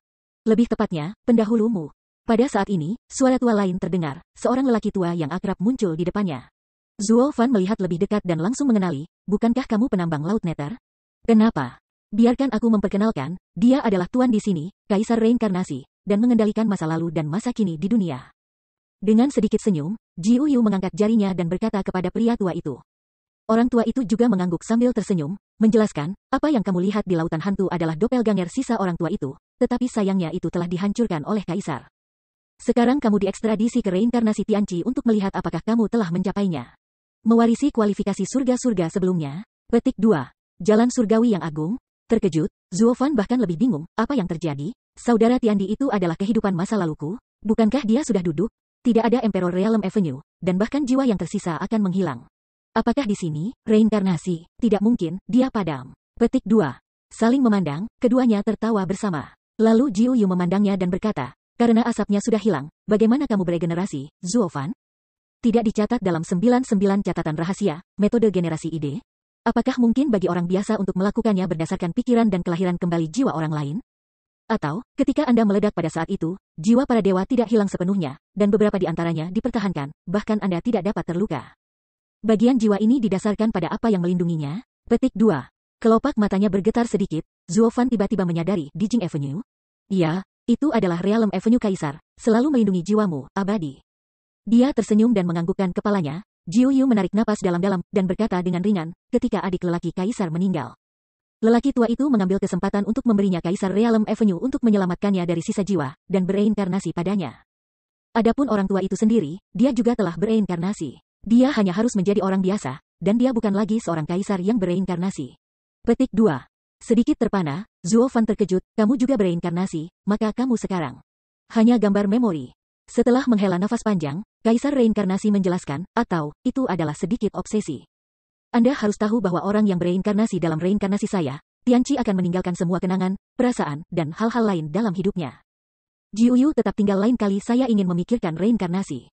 Lebih tepatnya, pendahulumu. Pada saat ini, suara tua lain terdengar, seorang lelaki tua yang akrab muncul di depannya. Zuo Fan melihat lebih dekat dan langsung mengenali, bukankah kamu penambang laut neter? Kenapa? Biarkan aku memperkenalkan, dia adalah tuan di sini, Kaisar Reinkarnasi, dan mengendalikan masa lalu dan masa kini di dunia. Dengan sedikit senyum, Ji Uyu mengangkat jarinya dan berkata kepada pria tua itu. Orang tua itu juga mengangguk sambil tersenyum, menjelaskan, apa yang kamu lihat di lautan hantu adalah doppelganger sisa orang tua itu, tetapi sayangnya itu telah dihancurkan oleh kaisar. Sekarang kamu diekstradisi ke reinkarnasi Tianci untuk melihat apakah kamu telah mencapainya. Mewarisi kualifikasi surga-surga sebelumnya, petik 2. Jalan surgawi yang agung, terkejut, Zuofan bahkan lebih bingung, apa yang terjadi? Saudara Tiandi itu adalah kehidupan masa laluku, bukankah dia sudah duduk? Tidak ada Emperor Realm Avenue, dan bahkan jiwa yang tersisa akan menghilang. Apakah di sini, reinkarnasi? Tidak mungkin, dia padam. Petik 2. Saling memandang, keduanya tertawa bersama. Lalu Jiu Yu memandangnya dan berkata, karena asapnya sudah hilang, bagaimana kamu beregenerasi, Zuofan? Tidak dicatat dalam 99 catatan rahasia, metode generasi ide? Apakah mungkin bagi orang biasa untuk melakukannya berdasarkan pikiran dan kelahiran kembali jiwa orang lain? Atau, ketika Anda meledak pada saat itu, jiwa para dewa tidak hilang sepenuhnya, dan beberapa di antaranya dipertahankan, bahkan Anda tidak dapat terluka. Bagian jiwa ini didasarkan pada apa yang melindunginya. Petik 2. Kelopak matanya bergetar sedikit, Zuofan tiba-tiba menyadari di Jing Avenue. Iya, itu adalah Realm Avenue Kaisar, selalu melindungi jiwamu, abadi. Dia tersenyum dan menganggukkan kepalanya, Jiu Yu menarik napas dalam-dalam, dan berkata dengan ringan, ketika adik lelaki Kaisar meninggal. Lelaki tua itu mengambil kesempatan untuk memberinya Kaisar Realm Avenue untuk menyelamatkannya dari sisa jiwa, dan bereinkarnasi padanya. Adapun orang tua itu sendiri, dia juga telah bereinkarnasi. Dia hanya harus menjadi orang biasa, dan dia bukan lagi seorang kaisar yang bereinkarnasi. Petik 2. Sedikit terpana, Zuo Fan terkejut, kamu juga bereinkarnasi, maka kamu sekarang. Hanya gambar memori. Setelah menghela nafas panjang, Kaisar Reinkarnasi menjelaskan, atau, itu adalah sedikit obsesi. Anda harus tahu bahwa orang yang bereinkarnasi dalam reinkarnasi saya, Tianci akan meninggalkan semua kenangan, perasaan, dan hal-hal lain dalam hidupnya. Jiuyu tetap tinggal lain kali saya ingin memikirkan reinkarnasi.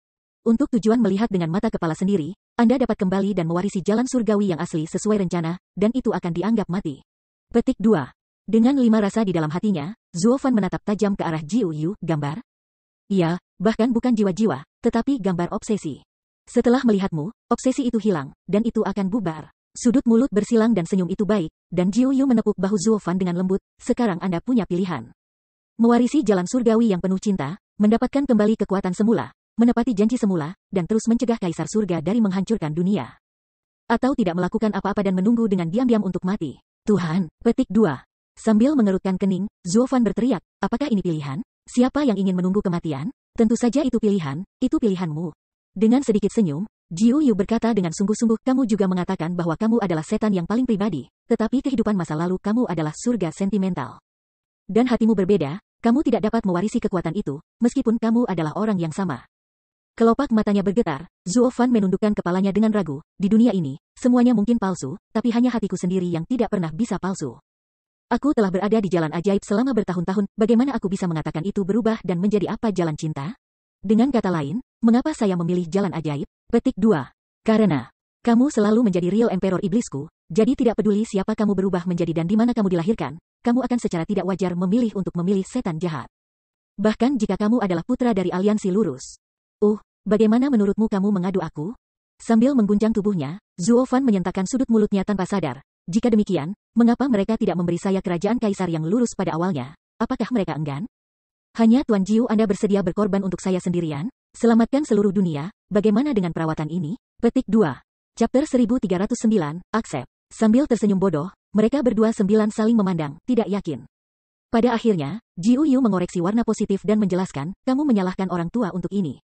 Untuk tujuan melihat dengan mata kepala sendiri, Anda dapat kembali dan mewarisi jalan surgawi yang asli sesuai rencana, dan itu akan dianggap mati. Petik 2. Dengan lima rasa di dalam hatinya, Fan menatap tajam ke arah Jiuyu, gambar. Iya, bahkan bukan jiwa-jiwa, tetapi gambar obsesi. Setelah melihatmu, obsesi itu hilang, dan itu akan bubar. Sudut mulut bersilang dan senyum itu baik, dan Jiuyu menepuk bahu Fan dengan lembut, sekarang Anda punya pilihan. Mewarisi jalan surgawi yang penuh cinta, mendapatkan kembali kekuatan semula, menepati janji semula, dan terus mencegah kaisar surga dari menghancurkan dunia. Atau tidak melakukan apa-apa dan menunggu dengan diam-diam untuk mati. Tuhan, petik dua. Sambil mengerutkan kening, Zuofan berteriak, apakah ini pilihan? Siapa yang ingin menunggu kematian? Tentu saja itu pilihan, itu pilihanmu. Dengan sedikit senyum, Jiu Yu berkata dengan sungguh-sungguh kamu juga mengatakan bahwa kamu adalah setan yang paling pribadi, tetapi kehidupan masa lalu kamu adalah surga sentimental. Dan hatimu berbeda, kamu tidak dapat mewarisi kekuatan itu, meskipun kamu adalah orang yang sama. Kelopak matanya bergetar, Zuo Fan menundukkan kepalanya dengan ragu, di dunia ini, semuanya mungkin palsu, tapi hanya hatiku sendiri yang tidak pernah bisa palsu. Aku telah berada di jalan ajaib selama bertahun-tahun, bagaimana aku bisa mengatakan itu berubah dan menjadi apa jalan cinta? Dengan kata lain, mengapa saya memilih jalan ajaib? Petik 2. Karena, kamu selalu menjadi real emperor iblisku, jadi tidak peduli siapa kamu berubah menjadi dan di mana kamu dilahirkan, kamu akan secara tidak wajar memilih untuk memilih setan jahat. Bahkan jika kamu adalah putra dari aliansi lurus. Uh, Bagaimana menurutmu kamu mengadu aku? Sambil mengguncang tubuhnya, Zuo Fan menyentakkan sudut mulutnya tanpa sadar. Jika demikian, mengapa mereka tidak memberi saya kerajaan kaisar yang lurus pada awalnya? Apakah mereka enggan? Hanya Tuan Jiu Anda bersedia berkorban untuk saya sendirian? Selamatkan seluruh dunia, bagaimana dengan perawatan ini? Petik 2. Chapter 1309, Accept. Sambil tersenyum bodoh, mereka berdua sembilan saling memandang, tidak yakin. Pada akhirnya, Jiu Yu mengoreksi warna positif dan menjelaskan, kamu menyalahkan orang tua untuk ini.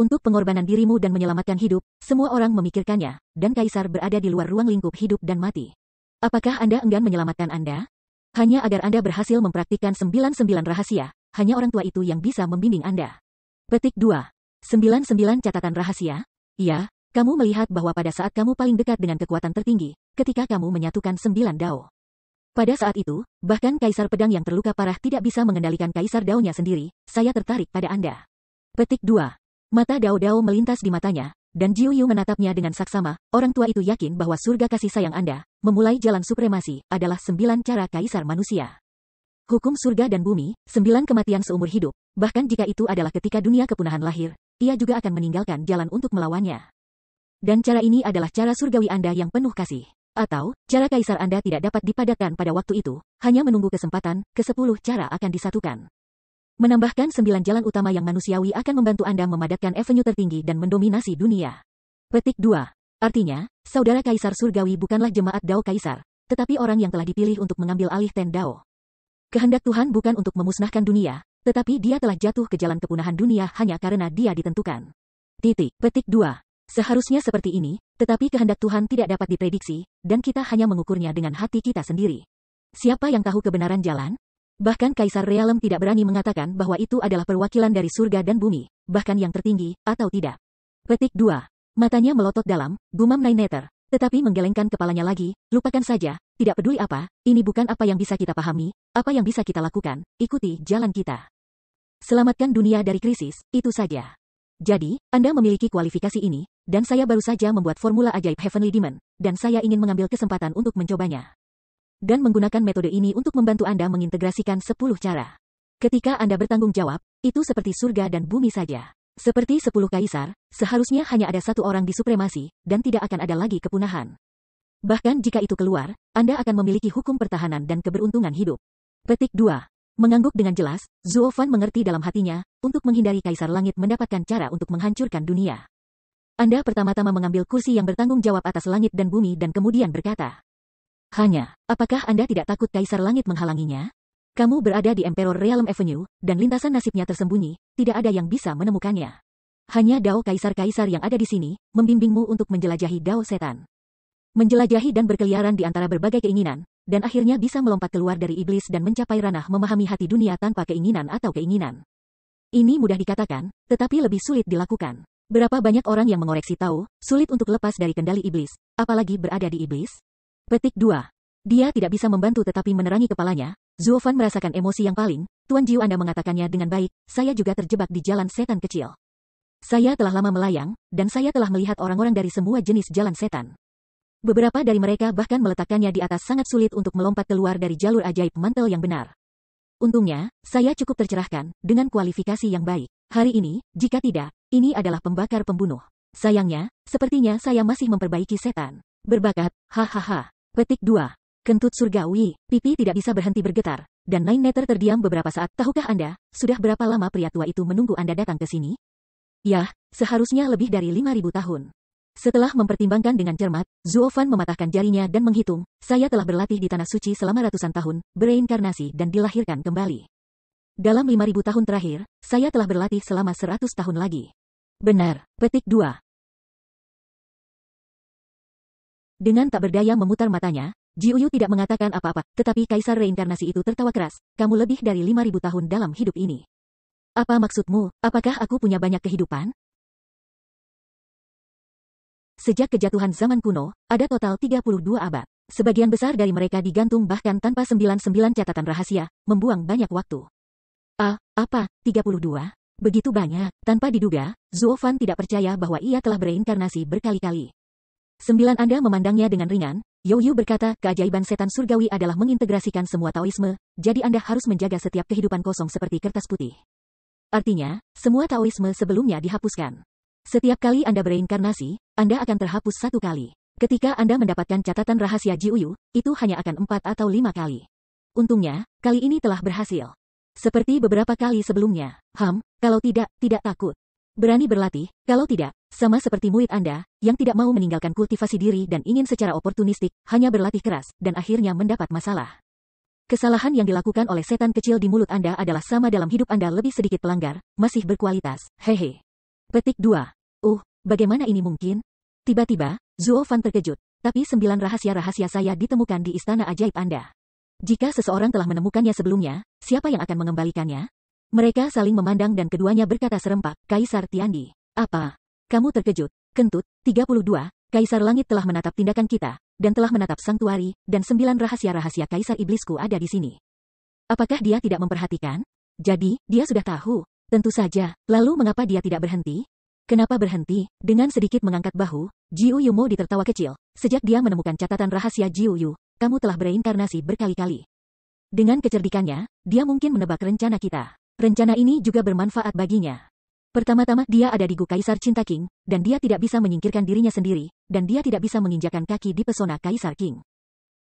Untuk pengorbanan dirimu dan menyelamatkan hidup, semua orang memikirkannya, dan kaisar berada di luar ruang lingkup hidup dan mati. Apakah Anda enggan menyelamatkan Anda? Hanya agar Anda berhasil mempraktikkan sembilan-sembilan rahasia, hanya orang tua itu yang bisa membimbing Anda. Petik 2. sembilan catatan rahasia? Ya, kamu melihat bahwa pada saat kamu paling dekat dengan kekuatan tertinggi, ketika kamu menyatukan sembilan dao. Pada saat itu, bahkan kaisar pedang yang terluka parah tidak bisa mengendalikan kaisar daunnya sendiri, saya tertarik pada Anda. Petik 2. Mata Dao Dao melintas di matanya, dan Jiu Yu menatapnya dengan saksama. Orang tua itu yakin bahwa surga kasih sayang Anda, memulai jalan supremasi, adalah sembilan cara kaisar manusia. Hukum surga dan bumi, sembilan kematian seumur hidup, bahkan jika itu adalah ketika dunia kepunahan lahir, ia juga akan meninggalkan jalan untuk melawannya. Dan cara ini adalah cara surgawi Anda yang penuh kasih. Atau, cara kaisar Anda tidak dapat dipadatkan pada waktu itu, hanya menunggu kesempatan, ke sepuluh cara akan disatukan menambahkan sembilan jalan utama yang manusiawi akan membantu Anda memadatkan avenue tertinggi dan mendominasi dunia. Petik 2. Artinya, saudara kaisar surgawi bukanlah jemaat Dao kaisar, tetapi orang yang telah dipilih untuk mengambil alih Ten Dao. Kehendak Tuhan bukan untuk memusnahkan dunia, tetapi dia telah jatuh ke jalan kepunahan dunia hanya karena dia ditentukan. Titik. Petik 2. Seharusnya seperti ini, tetapi kehendak Tuhan tidak dapat diprediksi, dan kita hanya mengukurnya dengan hati kita sendiri. Siapa yang tahu kebenaran jalan? Bahkan Kaisar Realem tidak berani mengatakan bahwa itu adalah perwakilan dari surga dan bumi, bahkan yang tertinggi, atau tidak. Petik 2. Matanya melotot dalam, gumam Naineter, tetapi menggelengkan kepalanya lagi, lupakan saja, tidak peduli apa, ini bukan apa yang bisa kita pahami, apa yang bisa kita lakukan, ikuti jalan kita. Selamatkan dunia dari krisis, itu saja. Jadi, Anda memiliki kualifikasi ini, dan saya baru saja membuat formula ajaib Heavenly Demon, dan saya ingin mengambil kesempatan untuk mencobanya dan menggunakan metode ini untuk membantu Anda mengintegrasikan 10 cara. Ketika Anda bertanggung jawab, itu seperti surga dan bumi saja. Seperti 10 kaisar, seharusnya hanya ada satu orang di supremasi, dan tidak akan ada lagi kepunahan. Bahkan jika itu keluar, Anda akan memiliki hukum pertahanan dan keberuntungan hidup. Petik 2. Mengangguk dengan jelas, Zuo Fan mengerti dalam hatinya, untuk menghindari Kaisar Langit mendapatkan cara untuk menghancurkan dunia. Anda pertama-tama mengambil kursi yang bertanggung jawab atas langit dan bumi dan kemudian berkata, hanya, apakah Anda tidak takut Kaisar Langit menghalanginya? Kamu berada di Emperor Realm Avenue, dan lintasan nasibnya tersembunyi, tidak ada yang bisa menemukannya. Hanya Dao Kaisar-Kaisar yang ada di sini, membimbingmu untuk menjelajahi Dao Setan. Menjelajahi dan berkeliaran di antara berbagai keinginan, dan akhirnya bisa melompat keluar dari iblis dan mencapai ranah memahami hati dunia tanpa keinginan atau keinginan. Ini mudah dikatakan, tetapi lebih sulit dilakukan. Berapa banyak orang yang mengoreksi tahu, sulit untuk lepas dari kendali iblis, apalagi berada di iblis? Petik 2. Dia tidak bisa membantu tetapi menerangi kepalanya, Fan merasakan emosi yang paling, Tuan Jiu Anda mengatakannya dengan baik, saya juga terjebak di jalan setan kecil. Saya telah lama melayang, dan saya telah melihat orang-orang dari semua jenis jalan setan. Beberapa dari mereka bahkan meletakkannya di atas sangat sulit untuk melompat keluar dari jalur ajaib mantel yang benar. Untungnya, saya cukup tercerahkan, dengan kualifikasi yang baik. Hari ini, jika tidak, ini adalah pembakar pembunuh. Sayangnya, sepertinya saya masih memperbaiki setan. Berbakat, hahaha. Petik 2. Kentut surgawi, pipi tidak bisa berhenti bergetar, dan Nine Nether terdiam beberapa saat. Tahukah Anda, sudah berapa lama pria tua itu menunggu Anda datang ke sini? Yah, seharusnya lebih dari 5000 tahun. Setelah mempertimbangkan dengan cermat, Zuofan mematahkan jarinya dan menghitung, saya telah berlatih di Tanah Suci selama ratusan tahun, bereinkarnasi dan dilahirkan kembali. Dalam 5000 tahun terakhir, saya telah berlatih selama 100 tahun lagi. Benar, petik 2. Dengan tak berdaya memutar matanya, Jiuyu tidak mengatakan apa-apa, tetapi kaisar reinkarnasi itu tertawa keras. Kamu lebih dari 5000 tahun dalam hidup ini. Apa maksudmu? Apakah aku punya banyak kehidupan? Sejak kejatuhan zaman kuno, ada total 32 abad. Sebagian besar dari mereka digantung bahkan tanpa 99 catatan rahasia, membuang banyak waktu. Ah, apa, 32? Begitu banyak, tanpa diduga, Zuofan tidak percaya bahwa ia telah bereinkarnasi berkali-kali. Sembilan Anda memandangnya dengan ringan, Yu berkata, keajaiban setan surgawi adalah mengintegrasikan semua Taoisme, jadi Anda harus menjaga setiap kehidupan kosong seperti kertas putih. Artinya, semua Taoisme sebelumnya dihapuskan. Setiap kali Anda bereinkarnasi, Anda akan terhapus satu kali. Ketika Anda mendapatkan catatan rahasia Jiuyu, itu hanya akan empat atau lima kali. Untungnya, kali ini telah berhasil. Seperti beberapa kali sebelumnya, Ham, kalau tidak, tidak takut. Berani berlatih, kalau tidak, sama seperti murid Anda, yang tidak mau meninggalkan kultivasi diri dan ingin secara oportunistik, hanya berlatih keras, dan akhirnya mendapat masalah. Kesalahan yang dilakukan oleh setan kecil di mulut Anda adalah sama dalam hidup Anda lebih sedikit pelanggar, masih berkualitas, hehe. Petik 2. Uh, bagaimana ini mungkin? Tiba-tiba, Fan terkejut, tapi sembilan rahasia-rahasia saya ditemukan di istana ajaib Anda. Jika seseorang telah menemukannya sebelumnya, siapa yang akan mengembalikannya? Mereka saling memandang dan keduanya berkata serempak, Kaisar Tiandi. Apa? Kamu terkejut? Kentut, 32, Kaisar Langit telah menatap tindakan kita, dan telah menatap Tuari dan sembilan rahasia-rahasia Kaisar Iblisku ada di sini. Apakah dia tidak memperhatikan? Jadi, dia sudah tahu. Tentu saja, lalu mengapa dia tidak berhenti? Kenapa berhenti? Dengan sedikit mengangkat bahu, Jiu Yumo ditertawa kecil. Sejak dia menemukan catatan rahasia Jiu Yu, kamu telah berinkarnasi berkali-kali. Dengan kecerdikannya, dia mungkin menebak rencana kita. Rencana ini juga bermanfaat baginya. Pertama-tama dia ada di Gu Kaisar Cinta King, dan dia tidak bisa menyingkirkan dirinya sendiri, dan dia tidak bisa menginjakan kaki di pesona Kaisar King.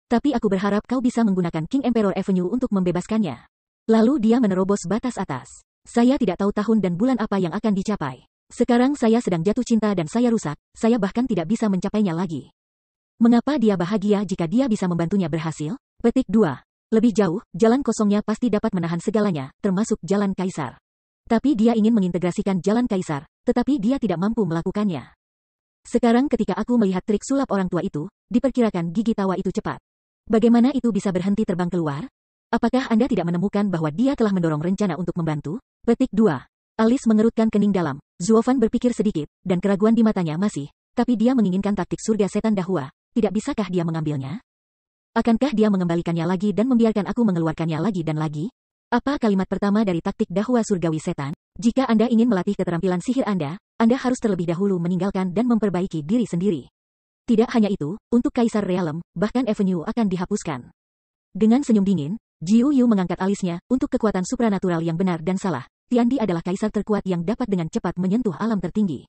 Tapi aku berharap kau bisa menggunakan King Emperor Avenue untuk membebaskannya. Lalu dia menerobos batas atas. Saya tidak tahu tahun dan bulan apa yang akan dicapai. Sekarang saya sedang jatuh cinta dan saya rusak, saya bahkan tidak bisa mencapainya lagi. Mengapa dia bahagia jika dia bisa membantunya berhasil? Petik 2. Lebih jauh, jalan kosongnya pasti dapat menahan segalanya, termasuk jalan kaisar. Tapi dia ingin mengintegrasikan jalan kaisar, tetapi dia tidak mampu melakukannya. Sekarang ketika aku melihat trik sulap orang tua itu, diperkirakan gigi tawa itu cepat. Bagaimana itu bisa berhenti terbang keluar? Apakah Anda tidak menemukan bahwa dia telah mendorong rencana untuk membantu? Petik 2. Alis mengerutkan kening dalam. Zuofan berpikir sedikit, dan keraguan di matanya masih. Tapi dia menginginkan taktik surga setan dahua. Tidak bisakah dia mengambilnya? Akankah dia mengembalikannya lagi dan membiarkan aku mengeluarkannya lagi dan lagi? Apa kalimat pertama dari taktik dahwa surgawi setan? Jika Anda ingin melatih keterampilan sihir Anda, Anda harus terlebih dahulu meninggalkan dan memperbaiki diri sendiri. Tidak hanya itu, untuk Kaisar Realem, bahkan Avenue akan dihapuskan. Dengan senyum dingin, Jiu Yu mengangkat alisnya, untuk kekuatan supranatural yang benar dan salah, Tian Di adalah kaisar terkuat yang dapat dengan cepat menyentuh alam tertinggi.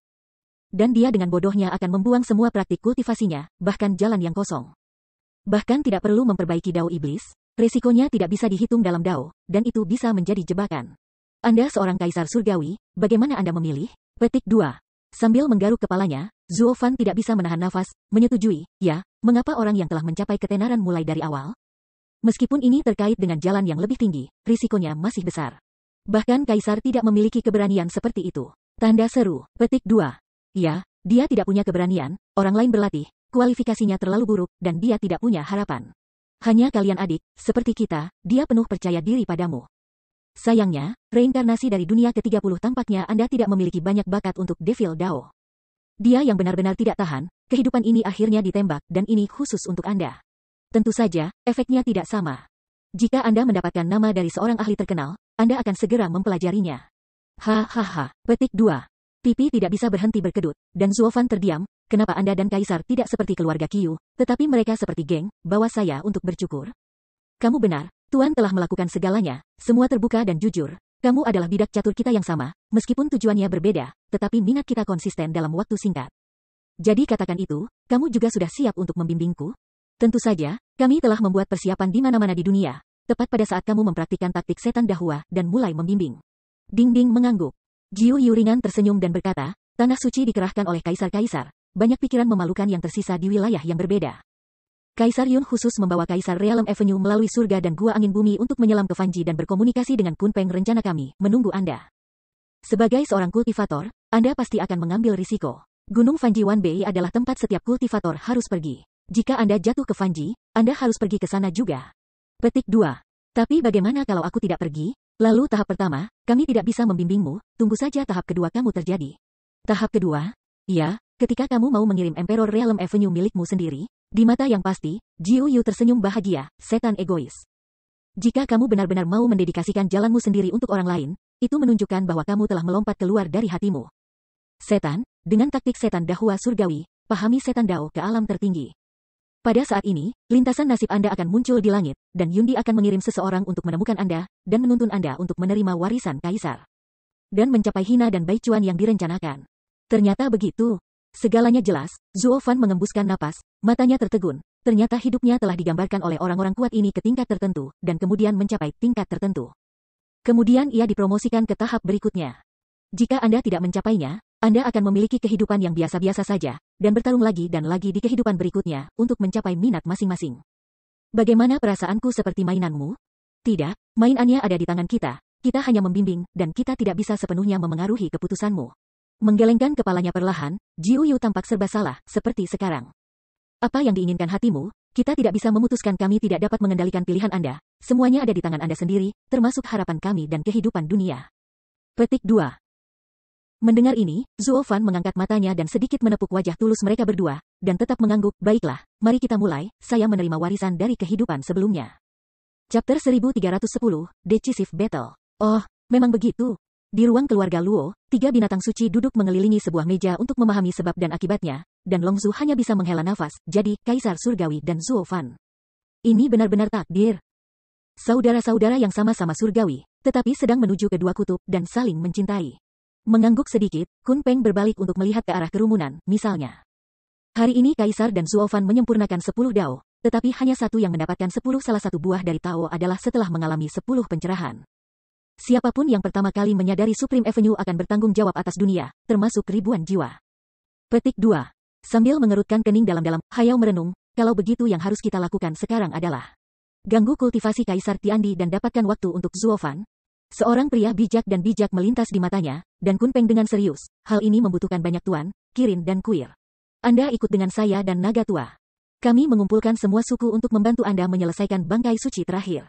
Dan dia dengan bodohnya akan membuang semua praktik kultivasinya, bahkan jalan yang kosong. Bahkan tidak perlu memperbaiki dao iblis, risikonya tidak bisa dihitung dalam dao, dan itu bisa menjadi jebakan. Anda seorang kaisar surgawi, bagaimana Anda memilih? Petik 2. Sambil menggaruk kepalanya, Zuo Fan tidak bisa menahan nafas, menyetujui, ya, mengapa orang yang telah mencapai ketenaran mulai dari awal? Meskipun ini terkait dengan jalan yang lebih tinggi, risikonya masih besar. Bahkan kaisar tidak memiliki keberanian seperti itu. Tanda seru, petik 2. Ya, dia tidak punya keberanian, orang lain berlatih, Kualifikasinya terlalu buruk, dan dia tidak punya harapan. Hanya kalian adik, seperti kita, dia penuh percaya diri padamu. Sayangnya, reinkarnasi dari dunia ke-30 tampaknya Anda tidak memiliki banyak bakat untuk Devil Dao. Dia yang benar-benar tidak tahan, kehidupan ini akhirnya ditembak, dan ini khusus untuk Anda. Tentu saja, efeknya tidak sama. Jika Anda mendapatkan nama dari seorang ahli terkenal, Anda akan segera mempelajarinya. Hahaha, petik 2. Pipi tidak bisa berhenti berkedut, dan Zuofan terdiam, Kenapa Anda dan Kaisar tidak seperti keluarga Kiyu, tetapi mereka seperti geng, bawa saya untuk bercukur? Kamu benar, Tuan telah melakukan segalanya, semua terbuka dan jujur. Kamu adalah bidak catur kita yang sama, meskipun tujuannya berbeda, tetapi minat kita konsisten dalam waktu singkat. Jadi katakan itu, kamu juga sudah siap untuk membimbingku? Tentu saja, kami telah membuat persiapan di mana-mana di dunia, tepat pada saat kamu mempraktikkan taktik setan dahua dan mulai membimbing. Ding Ding mengangguk. Jiu Yuringan tersenyum dan berkata, Tanah suci dikerahkan oleh kaisar-kaisar, banyak pikiran memalukan yang tersisa di wilayah yang berbeda. Kaisar Yun khusus membawa Kaisar Realm Avenue melalui surga dan gua angin bumi untuk menyelam ke Fanji dan berkomunikasi dengan Kunpeng rencana kami, menunggu Anda. Sebagai seorang kultivator, Anda pasti akan mengambil risiko. Gunung Fanji One Bay adalah tempat setiap kultivator harus pergi. Jika Anda jatuh ke Fanji, Anda harus pergi ke sana juga. Petik 2. Tapi bagaimana kalau aku tidak pergi? Lalu tahap pertama, kami tidak bisa membimbingmu, tunggu saja tahap kedua kamu terjadi. Tahap kedua, Iya. Ketika kamu mau mengirim Emperor Realm Avenue milikmu sendiri, di mata yang pasti, Jiu Yu tersenyum bahagia, setan egois. Jika kamu benar-benar mau mendedikasikan jalanmu sendiri untuk orang lain, itu menunjukkan bahwa kamu telah melompat keluar dari hatimu. Setan, dengan taktik setan dahua surgawi, pahami setan dao ke alam tertinggi. Pada saat ini, lintasan nasib Anda akan muncul di langit, dan Yundi akan mengirim seseorang untuk menemukan Anda, dan menuntun Anda untuk menerima warisan kaisar. Dan mencapai Hina dan Baicuan yang direncanakan. Ternyata begitu. Segalanya jelas, Zuo Fan mengembuskan napas, matanya tertegun. Ternyata hidupnya telah digambarkan oleh orang-orang kuat ini ke tingkat tertentu, dan kemudian mencapai tingkat tertentu. Kemudian ia dipromosikan ke tahap berikutnya. Jika Anda tidak mencapainya, Anda akan memiliki kehidupan yang biasa-biasa saja, dan bertarung lagi dan lagi di kehidupan berikutnya, untuk mencapai minat masing-masing. Bagaimana perasaanku seperti mainanmu? Tidak, mainannya ada di tangan kita, kita hanya membimbing, dan kita tidak bisa sepenuhnya memengaruhi keputusanmu. Menggelengkan kepalanya perlahan, Ji Uyu tampak serba salah, seperti sekarang. Apa yang diinginkan hatimu, kita tidak bisa memutuskan kami tidak dapat mengendalikan pilihan Anda, semuanya ada di tangan Anda sendiri, termasuk harapan kami dan kehidupan dunia. Petik 2 Mendengar ini, Zuo Fan mengangkat matanya dan sedikit menepuk wajah tulus mereka berdua, dan tetap mengangguk, baiklah, mari kita mulai, saya menerima warisan dari kehidupan sebelumnya. Chapter 1310, Decisive Battle. Oh, memang begitu, di ruang keluarga Luo, tiga binatang suci duduk mengelilingi sebuah meja untuk memahami sebab dan akibatnya, dan Longzu hanya bisa menghela nafas, jadi Kaisar Surgawi dan Zuo Fan. Ini benar-benar takdir. Saudara-saudara yang sama-sama surgawi, tetapi sedang menuju ke dua kutub dan saling mencintai. Mengangguk sedikit, Kun Peng berbalik untuk melihat ke arah kerumunan, misalnya. Hari ini Kaisar dan Zuo Fan menyempurnakan sepuluh dao, tetapi hanya satu yang mendapatkan sepuluh salah satu buah dari Tao adalah setelah mengalami sepuluh pencerahan. Siapapun yang pertama kali menyadari Supreme Avenue akan bertanggung jawab atas dunia, termasuk ribuan jiwa. Petik 2. Sambil mengerutkan kening dalam-dalam, Hayao merenung, kalau begitu yang harus kita lakukan sekarang adalah ganggu kultivasi Kaisar Tiandi dan dapatkan waktu untuk Zuofan. Seorang pria bijak dan bijak melintas di matanya, dan Kunpeng dengan serius, hal ini membutuhkan banyak tuan, kirin dan kuir. Anda ikut dengan saya dan naga tua. Kami mengumpulkan semua suku untuk membantu Anda menyelesaikan bangkai suci terakhir.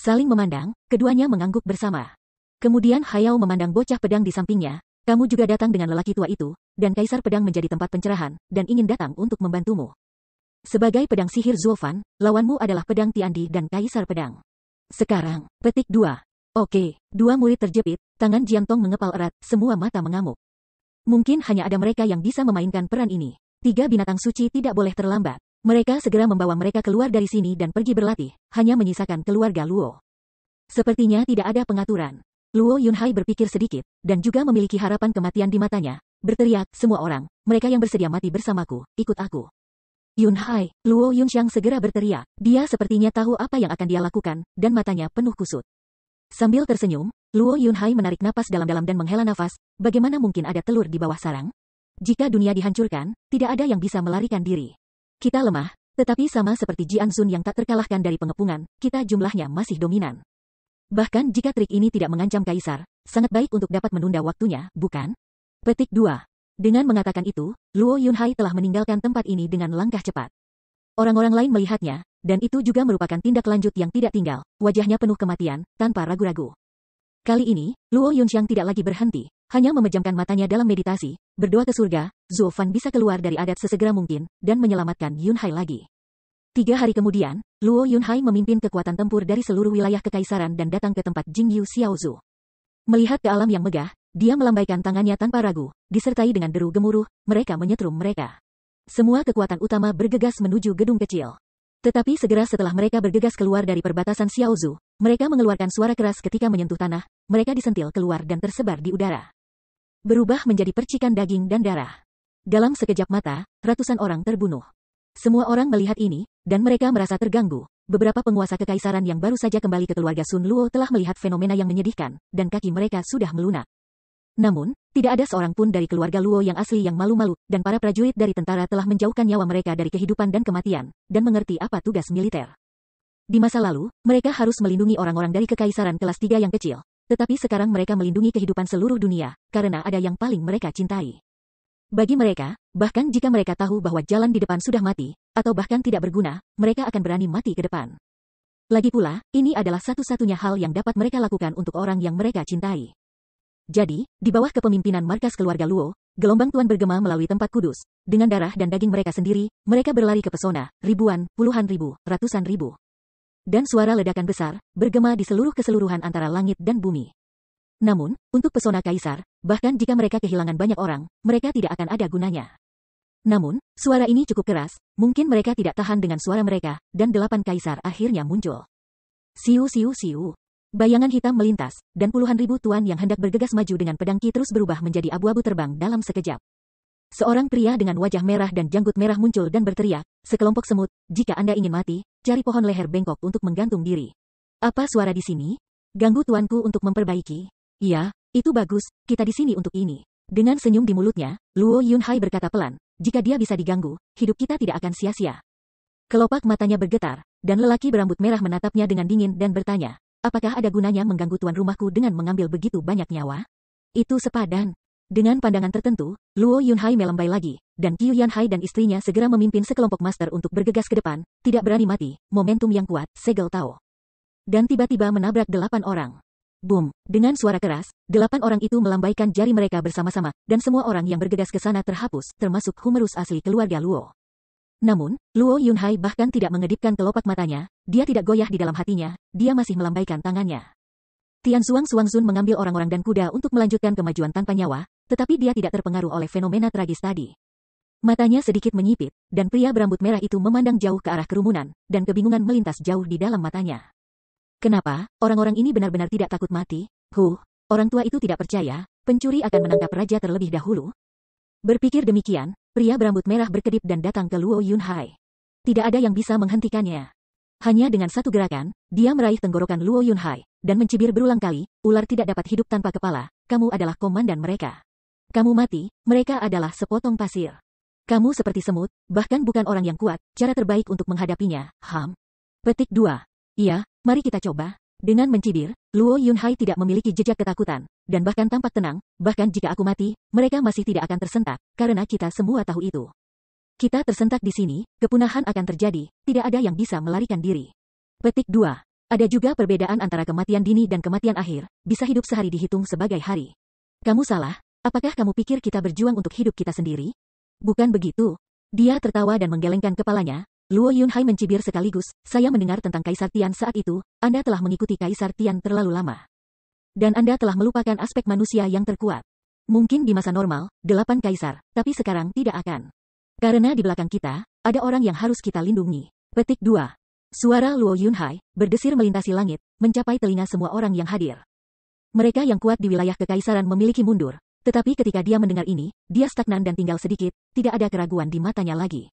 Saling memandang, keduanya mengangguk bersama. Kemudian Hayao memandang bocah pedang di sampingnya, kamu juga datang dengan lelaki tua itu, dan kaisar pedang menjadi tempat pencerahan, dan ingin datang untuk membantumu. Sebagai pedang sihir Zulfan, lawanmu adalah pedang Tiandi dan kaisar pedang. Sekarang, petik dua. Oke, dua murid terjepit, tangan Jiantong mengepal erat, semua mata mengamuk. Mungkin hanya ada mereka yang bisa memainkan peran ini. Tiga binatang suci tidak boleh terlambat. Mereka segera membawa mereka keluar dari sini dan pergi berlatih, hanya menyisakan keluarga Luo. Sepertinya tidak ada pengaturan. Luo Yunhai berpikir sedikit, dan juga memiliki harapan kematian di matanya. Berteriak, semua orang, mereka yang bersedia mati bersamaku, ikut aku. Yunhai, Luo Yunxiang segera berteriak. Dia sepertinya tahu apa yang akan dia lakukan, dan matanya penuh kusut. Sambil tersenyum, Luo Yunhai menarik napas dalam-dalam dan menghela nafas, bagaimana mungkin ada telur di bawah sarang? Jika dunia dihancurkan, tidak ada yang bisa melarikan diri. Kita lemah, tetapi sama seperti Jiang Sun yang tak terkalahkan dari pengepungan, kita jumlahnya masih dominan. Bahkan jika trik ini tidak mengancam kaisar, sangat baik untuk dapat menunda waktunya, bukan? Petik 2. Dengan mengatakan itu, Luo Yunhai telah meninggalkan tempat ini dengan langkah cepat. Orang-orang lain melihatnya, dan itu juga merupakan tindak lanjut yang tidak tinggal, wajahnya penuh kematian, tanpa ragu-ragu. Kali ini, Luo Yunxiang tidak lagi berhenti, hanya memejamkan matanya dalam meditasi, berdoa ke surga, Zulfan bisa keluar dari adat sesegera mungkin, dan menyelamatkan Yunhai lagi. Tiga hari kemudian, Luo Yunhai memimpin kekuatan tempur dari seluruh wilayah kekaisaran dan datang ke tempat Jingyu Xiaozu. Melihat ke alam yang megah, dia melambaikan tangannya tanpa ragu, disertai dengan deru gemuruh, mereka menyetrum mereka. Semua kekuatan utama bergegas menuju gedung kecil. Tetapi segera setelah mereka bergegas keluar dari perbatasan Xiaozu, mereka mengeluarkan suara keras ketika menyentuh tanah, mereka disentil keluar dan tersebar di udara berubah menjadi percikan daging dan darah. Dalam sekejap mata, ratusan orang terbunuh. Semua orang melihat ini, dan mereka merasa terganggu. Beberapa penguasa kekaisaran yang baru saja kembali ke keluarga Sun Luo telah melihat fenomena yang menyedihkan, dan kaki mereka sudah melunak. Namun, tidak ada seorang pun dari keluarga Luo yang asli yang malu-malu, dan para prajurit dari tentara telah menjauhkan nyawa mereka dari kehidupan dan kematian, dan mengerti apa tugas militer. Di masa lalu, mereka harus melindungi orang-orang dari kekaisaran kelas tiga yang kecil, tetapi sekarang mereka melindungi kehidupan seluruh dunia, karena ada yang paling mereka cintai. Bagi mereka, bahkan jika mereka tahu bahwa jalan di depan sudah mati, atau bahkan tidak berguna, mereka akan berani mati ke depan. Lagi pula, ini adalah satu-satunya hal yang dapat mereka lakukan untuk orang yang mereka cintai. Jadi, di bawah kepemimpinan markas keluarga Luo, gelombang Tuan bergema melalui tempat kudus. Dengan darah dan daging mereka sendiri, mereka berlari ke pesona, ribuan, puluhan ribu, ratusan ribu dan suara ledakan besar, bergema di seluruh keseluruhan antara langit dan bumi. Namun, untuk pesona kaisar, bahkan jika mereka kehilangan banyak orang, mereka tidak akan ada gunanya. Namun, suara ini cukup keras, mungkin mereka tidak tahan dengan suara mereka, dan delapan kaisar akhirnya muncul. Siu siu siu. Bayangan hitam melintas, dan puluhan ribu tuan yang hendak bergegas maju dengan pedang ki terus berubah menjadi abu-abu terbang dalam sekejap. Seorang pria dengan wajah merah dan janggut merah muncul dan berteriak, sekelompok semut, jika Anda ingin mati, Cari pohon leher bengkok untuk menggantung diri. Apa suara di sini? Ganggu tuanku untuk memperbaiki. Iya, itu bagus, kita di sini untuk ini. Dengan senyum di mulutnya, Luo Yunhai berkata pelan, jika dia bisa diganggu, hidup kita tidak akan sia-sia. Kelopak matanya bergetar, dan lelaki berambut merah menatapnya dengan dingin dan bertanya, apakah ada gunanya mengganggu tuan rumahku dengan mengambil begitu banyak nyawa? Itu sepadan, dengan pandangan tertentu, Luo Yunhai melambai lagi, dan Qiu Yanhai dan istrinya segera memimpin sekelompok master untuk bergegas ke depan, tidak berani mati, momentum yang kuat, segel Tao. Dan tiba-tiba menabrak delapan orang. Boom! Dengan suara keras, delapan orang itu melambaikan jari mereka bersama-sama, dan semua orang yang bergegas ke sana terhapus, termasuk humerus asli keluarga Luo. Namun, Luo Yunhai bahkan tidak mengedipkan kelopak matanya, dia tidak goyah di dalam hatinya, dia masih melambaikan tangannya. Tian Zhuang Zun mengambil orang-orang dan kuda untuk melanjutkan kemajuan tanpa nyawa, tetapi dia tidak terpengaruh oleh fenomena tragis tadi. Matanya sedikit menyipit, dan pria berambut merah itu memandang jauh ke arah kerumunan, dan kebingungan melintas jauh di dalam matanya. Kenapa, orang-orang ini benar-benar tidak takut mati? Huh, orang tua itu tidak percaya, pencuri akan menangkap raja terlebih dahulu. Berpikir demikian, pria berambut merah berkedip dan datang ke Luo Yunhai. Tidak ada yang bisa menghentikannya. Hanya dengan satu gerakan, dia meraih tenggorokan Luo Yunhai, dan mencibir berulang kali, ular tidak dapat hidup tanpa kepala, kamu adalah komandan mereka. Kamu mati, mereka adalah sepotong pasir. Kamu seperti semut, bahkan bukan orang yang kuat, cara terbaik untuk menghadapinya, Ham. Petik 2. Iya, mari kita coba. Dengan mencibir, Luo Yunhai tidak memiliki jejak ketakutan, dan bahkan tampak tenang, bahkan jika aku mati, mereka masih tidak akan tersentak, karena kita semua tahu itu. Kita tersentak di sini, kepunahan akan terjadi, tidak ada yang bisa melarikan diri. Petik 2. Ada juga perbedaan antara kematian dini dan kematian akhir, bisa hidup sehari dihitung sebagai hari. Kamu salah, apakah kamu pikir kita berjuang untuk hidup kita sendiri? Bukan begitu. Dia tertawa dan menggelengkan kepalanya, Luo Yunhai mencibir sekaligus, saya mendengar tentang Kaisar Tian saat itu, Anda telah mengikuti Kaisar Tian terlalu lama. Dan Anda telah melupakan aspek manusia yang terkuat. Mungkin di masa normal, delapan kaisar, tapi sekarang tidak akan. Karena di belakang kita, ada orang yang harus kita lindungi. Petik 2. Suara Luo Yunhai, berdesir melintasi langit, mencapai telinga semua orang yang hadir. Mereka yang kuat di wilayah kekaisaran memiliki mundur, tetapi ketika dia mendengar ini, dia stagnan dan tinggal sedikit, tidak ada keraguan di matanya lagi.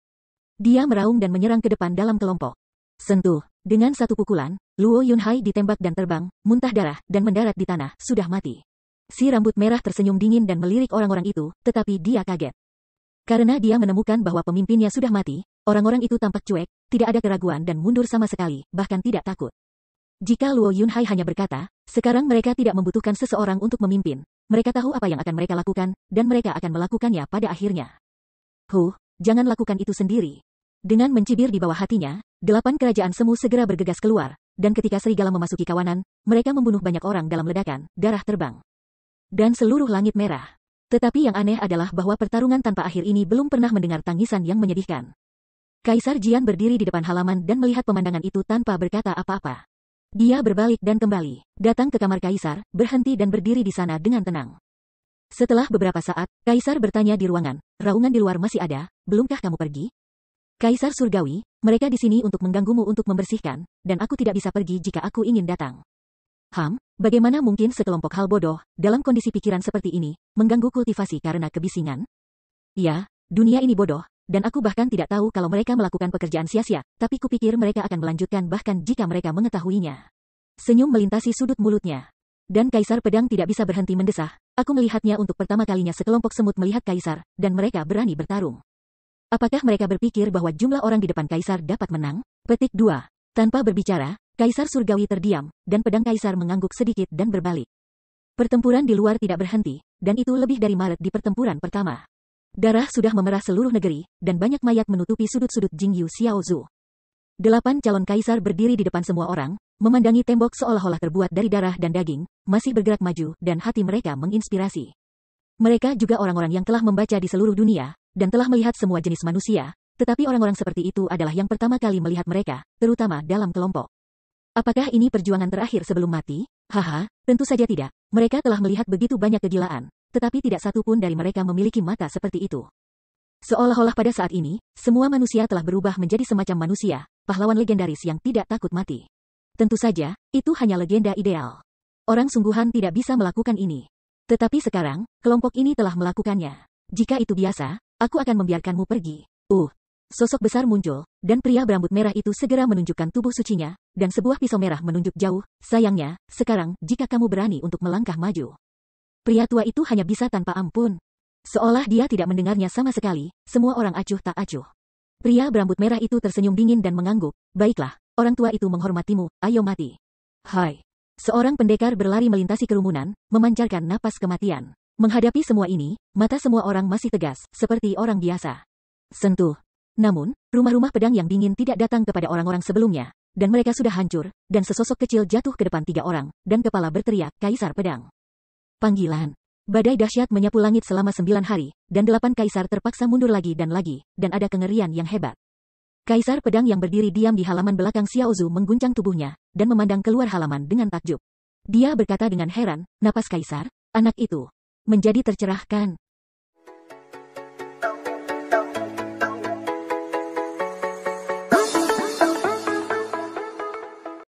Dia meraung dan menyerang ke depan dalam kelompok. Sentuh, dengan satu pukulan, Luo Yunhai ditembak dan terbang, muntah darah, dan mendarat di tanah, sudah mati. Si rambut merah tersenyum dingin dan melirik orang-orang itu, tetapi dia kaget. Karena dia menemukan bahwa pemimpinnya sudah mati, orang-orang itu tampak cuek, tidak ada keraguan dan mundur sama sekali, bahkan tidak takut. Jika Luo Yunhai hanya berkata, sekarang mereka tidak membutuhkan seseorang untuk memimpin, mereka tahu apa yang akan mereka lakukan, dan mereka akan melakukannya pada akhirnya. Huh, jangan lakukan itu sendiri. Dengan mencibir di bawah hatinya, delapan kerajaan semu segera bergegas keluar, dan ketika serigala memasuki kawanan, mereka membunuh banyak orang dalam ledakan, darah terbang. Dan seluruh langit merah. Tetapi yang aneh adalah bahwa pertarungan tanpa akhir ini belum pernah mendengar tangisan yang menyedihkan. Kaisar Jian berdiri di depan halaman dan melihat pemandangan itu tanpa berkata apa-apa. Dia berbalik dan kembali, datang ke kamar Kaisar, berhenti dan berdiri di sana dengan tenang. Setelah beberapa saat, Kaisar bertanya di ruangan, raungan di luar masih ada, belumkah kamu pergi? Kaisar Surgawi, mereka di sini untuk mengganggumu untuk membersihkan, dan aku tidak bisa pergi jika aku ingin datang. Ham, Bagaimana mungkin sekelompok hal bodoh, dalam kondisi pikiran seperti ini, mengganggu kultivasi karena kebisingan? Ya, dunia ini bodoh, dan aku bahkan tidak tahu kalau mereka melakukan pekerjaan sia-sia, tapi kupikir mereka akan melanjutkan bahkan jika mereka mengetahuinya. Senyum melintasi sudut mulutnya. Dan Kaisar Pedang tidak bisa berhenti mendesah, aku melihatnya untuk pertama kalinya sekelompok semut melihat Kaisar, dan mereka berani bertarung. Apakah mereka berpikir bahwa jumlah orang di depan Kaisar dapat menang? Petik 2. Tanpa berbicara, Kaisar Surgawi terdiam, dan pedang Kaisar mengangguk sedikit dan berbalik. Pertempuran di luar tidak berhenti, dan itu lebih dari Maret di pertempuran pertama. Darah sudah memerah seluruh negeri, dan banyak mayat menutupi sudut-sudut Jingyu Xiaozu. Delapan calon kaisar berdiri di depan semua orang, memandangi tembok seolah-olah terbuat dari darah dan daging, masih bergerak maju, dan hati mereka menginspirasi. Mereka juga orang-orang yang telah membaca di seluruh dunia, dan telah melihat semua jenis manusia, tetapi orang-orang seperti itu adalah yang pertama kali melihat mereka, terutama dalam kelompok. Apakah ini perjuangan terakhir sebelum mati? Haha, tentu saja tidak. Mereka telah melihat begitu banyak kegilaan, tetapi tidak satu pun dari mereka memiliki mata seperti itu. Seolah-olah pada saat ini, semua manusia telah berubah menjadi semacam manusia, pahlawan legendaris yang tidak takut mati. Tentu saja, itu hanya legenda ideal. Orang sungguhan tidak bisa melakukan ini. Tetapi sekarang, kelompok ini telah melakukannya. Jika itu biasa, aku akan membiarkanmu pergi. Uh, sosok besar muncul, dan pria berambut merah itu segera menunjukkan tubuh sucinya, dan sebuah pisau merah menunjuk jauh, sayangnya, sekarang, jika kamu berani untuk melangkah maju. Pria tua itu hanya bisa tanpa ampun. Seolah dia tidak mendengarnya sama sekali, semua orang acuh tak acuh. Pria berambut merah itu tersenyum dingin dan mengangguk, baiklah, orang tua itu menghormatimu, ayo mati. Hai. Seorang pendekar berlari melintasi kerumunan, memancarkan napas kematian. Menghadapi semua ini, mata semua orang masih tegas, seperti orang biasa. Sentuh, namun, rumah-rumah pedang yang dingin tidak datang kepada orang-orang sebelumnya, dan mereka sudah hancur, dan sesosok kecil jatuh ke depan tiga orang, dan kepala berteriak, Kaisar Pedang. Panggilan. Badai dahsyat menyapu langit selama sembilan hari, dan delapan kaisar terpaksa mundur lagi dan lagi, dan ada kengerian yang hebat. Kaisar pedang yang berdiri diam di halaman belakang Xiaozu mengguncang tubuhnya, dan memandang keluar halaman dengan takjub. Dia berkata dengan heran, napas kaisar, anak itu, menjadi tercerahkan.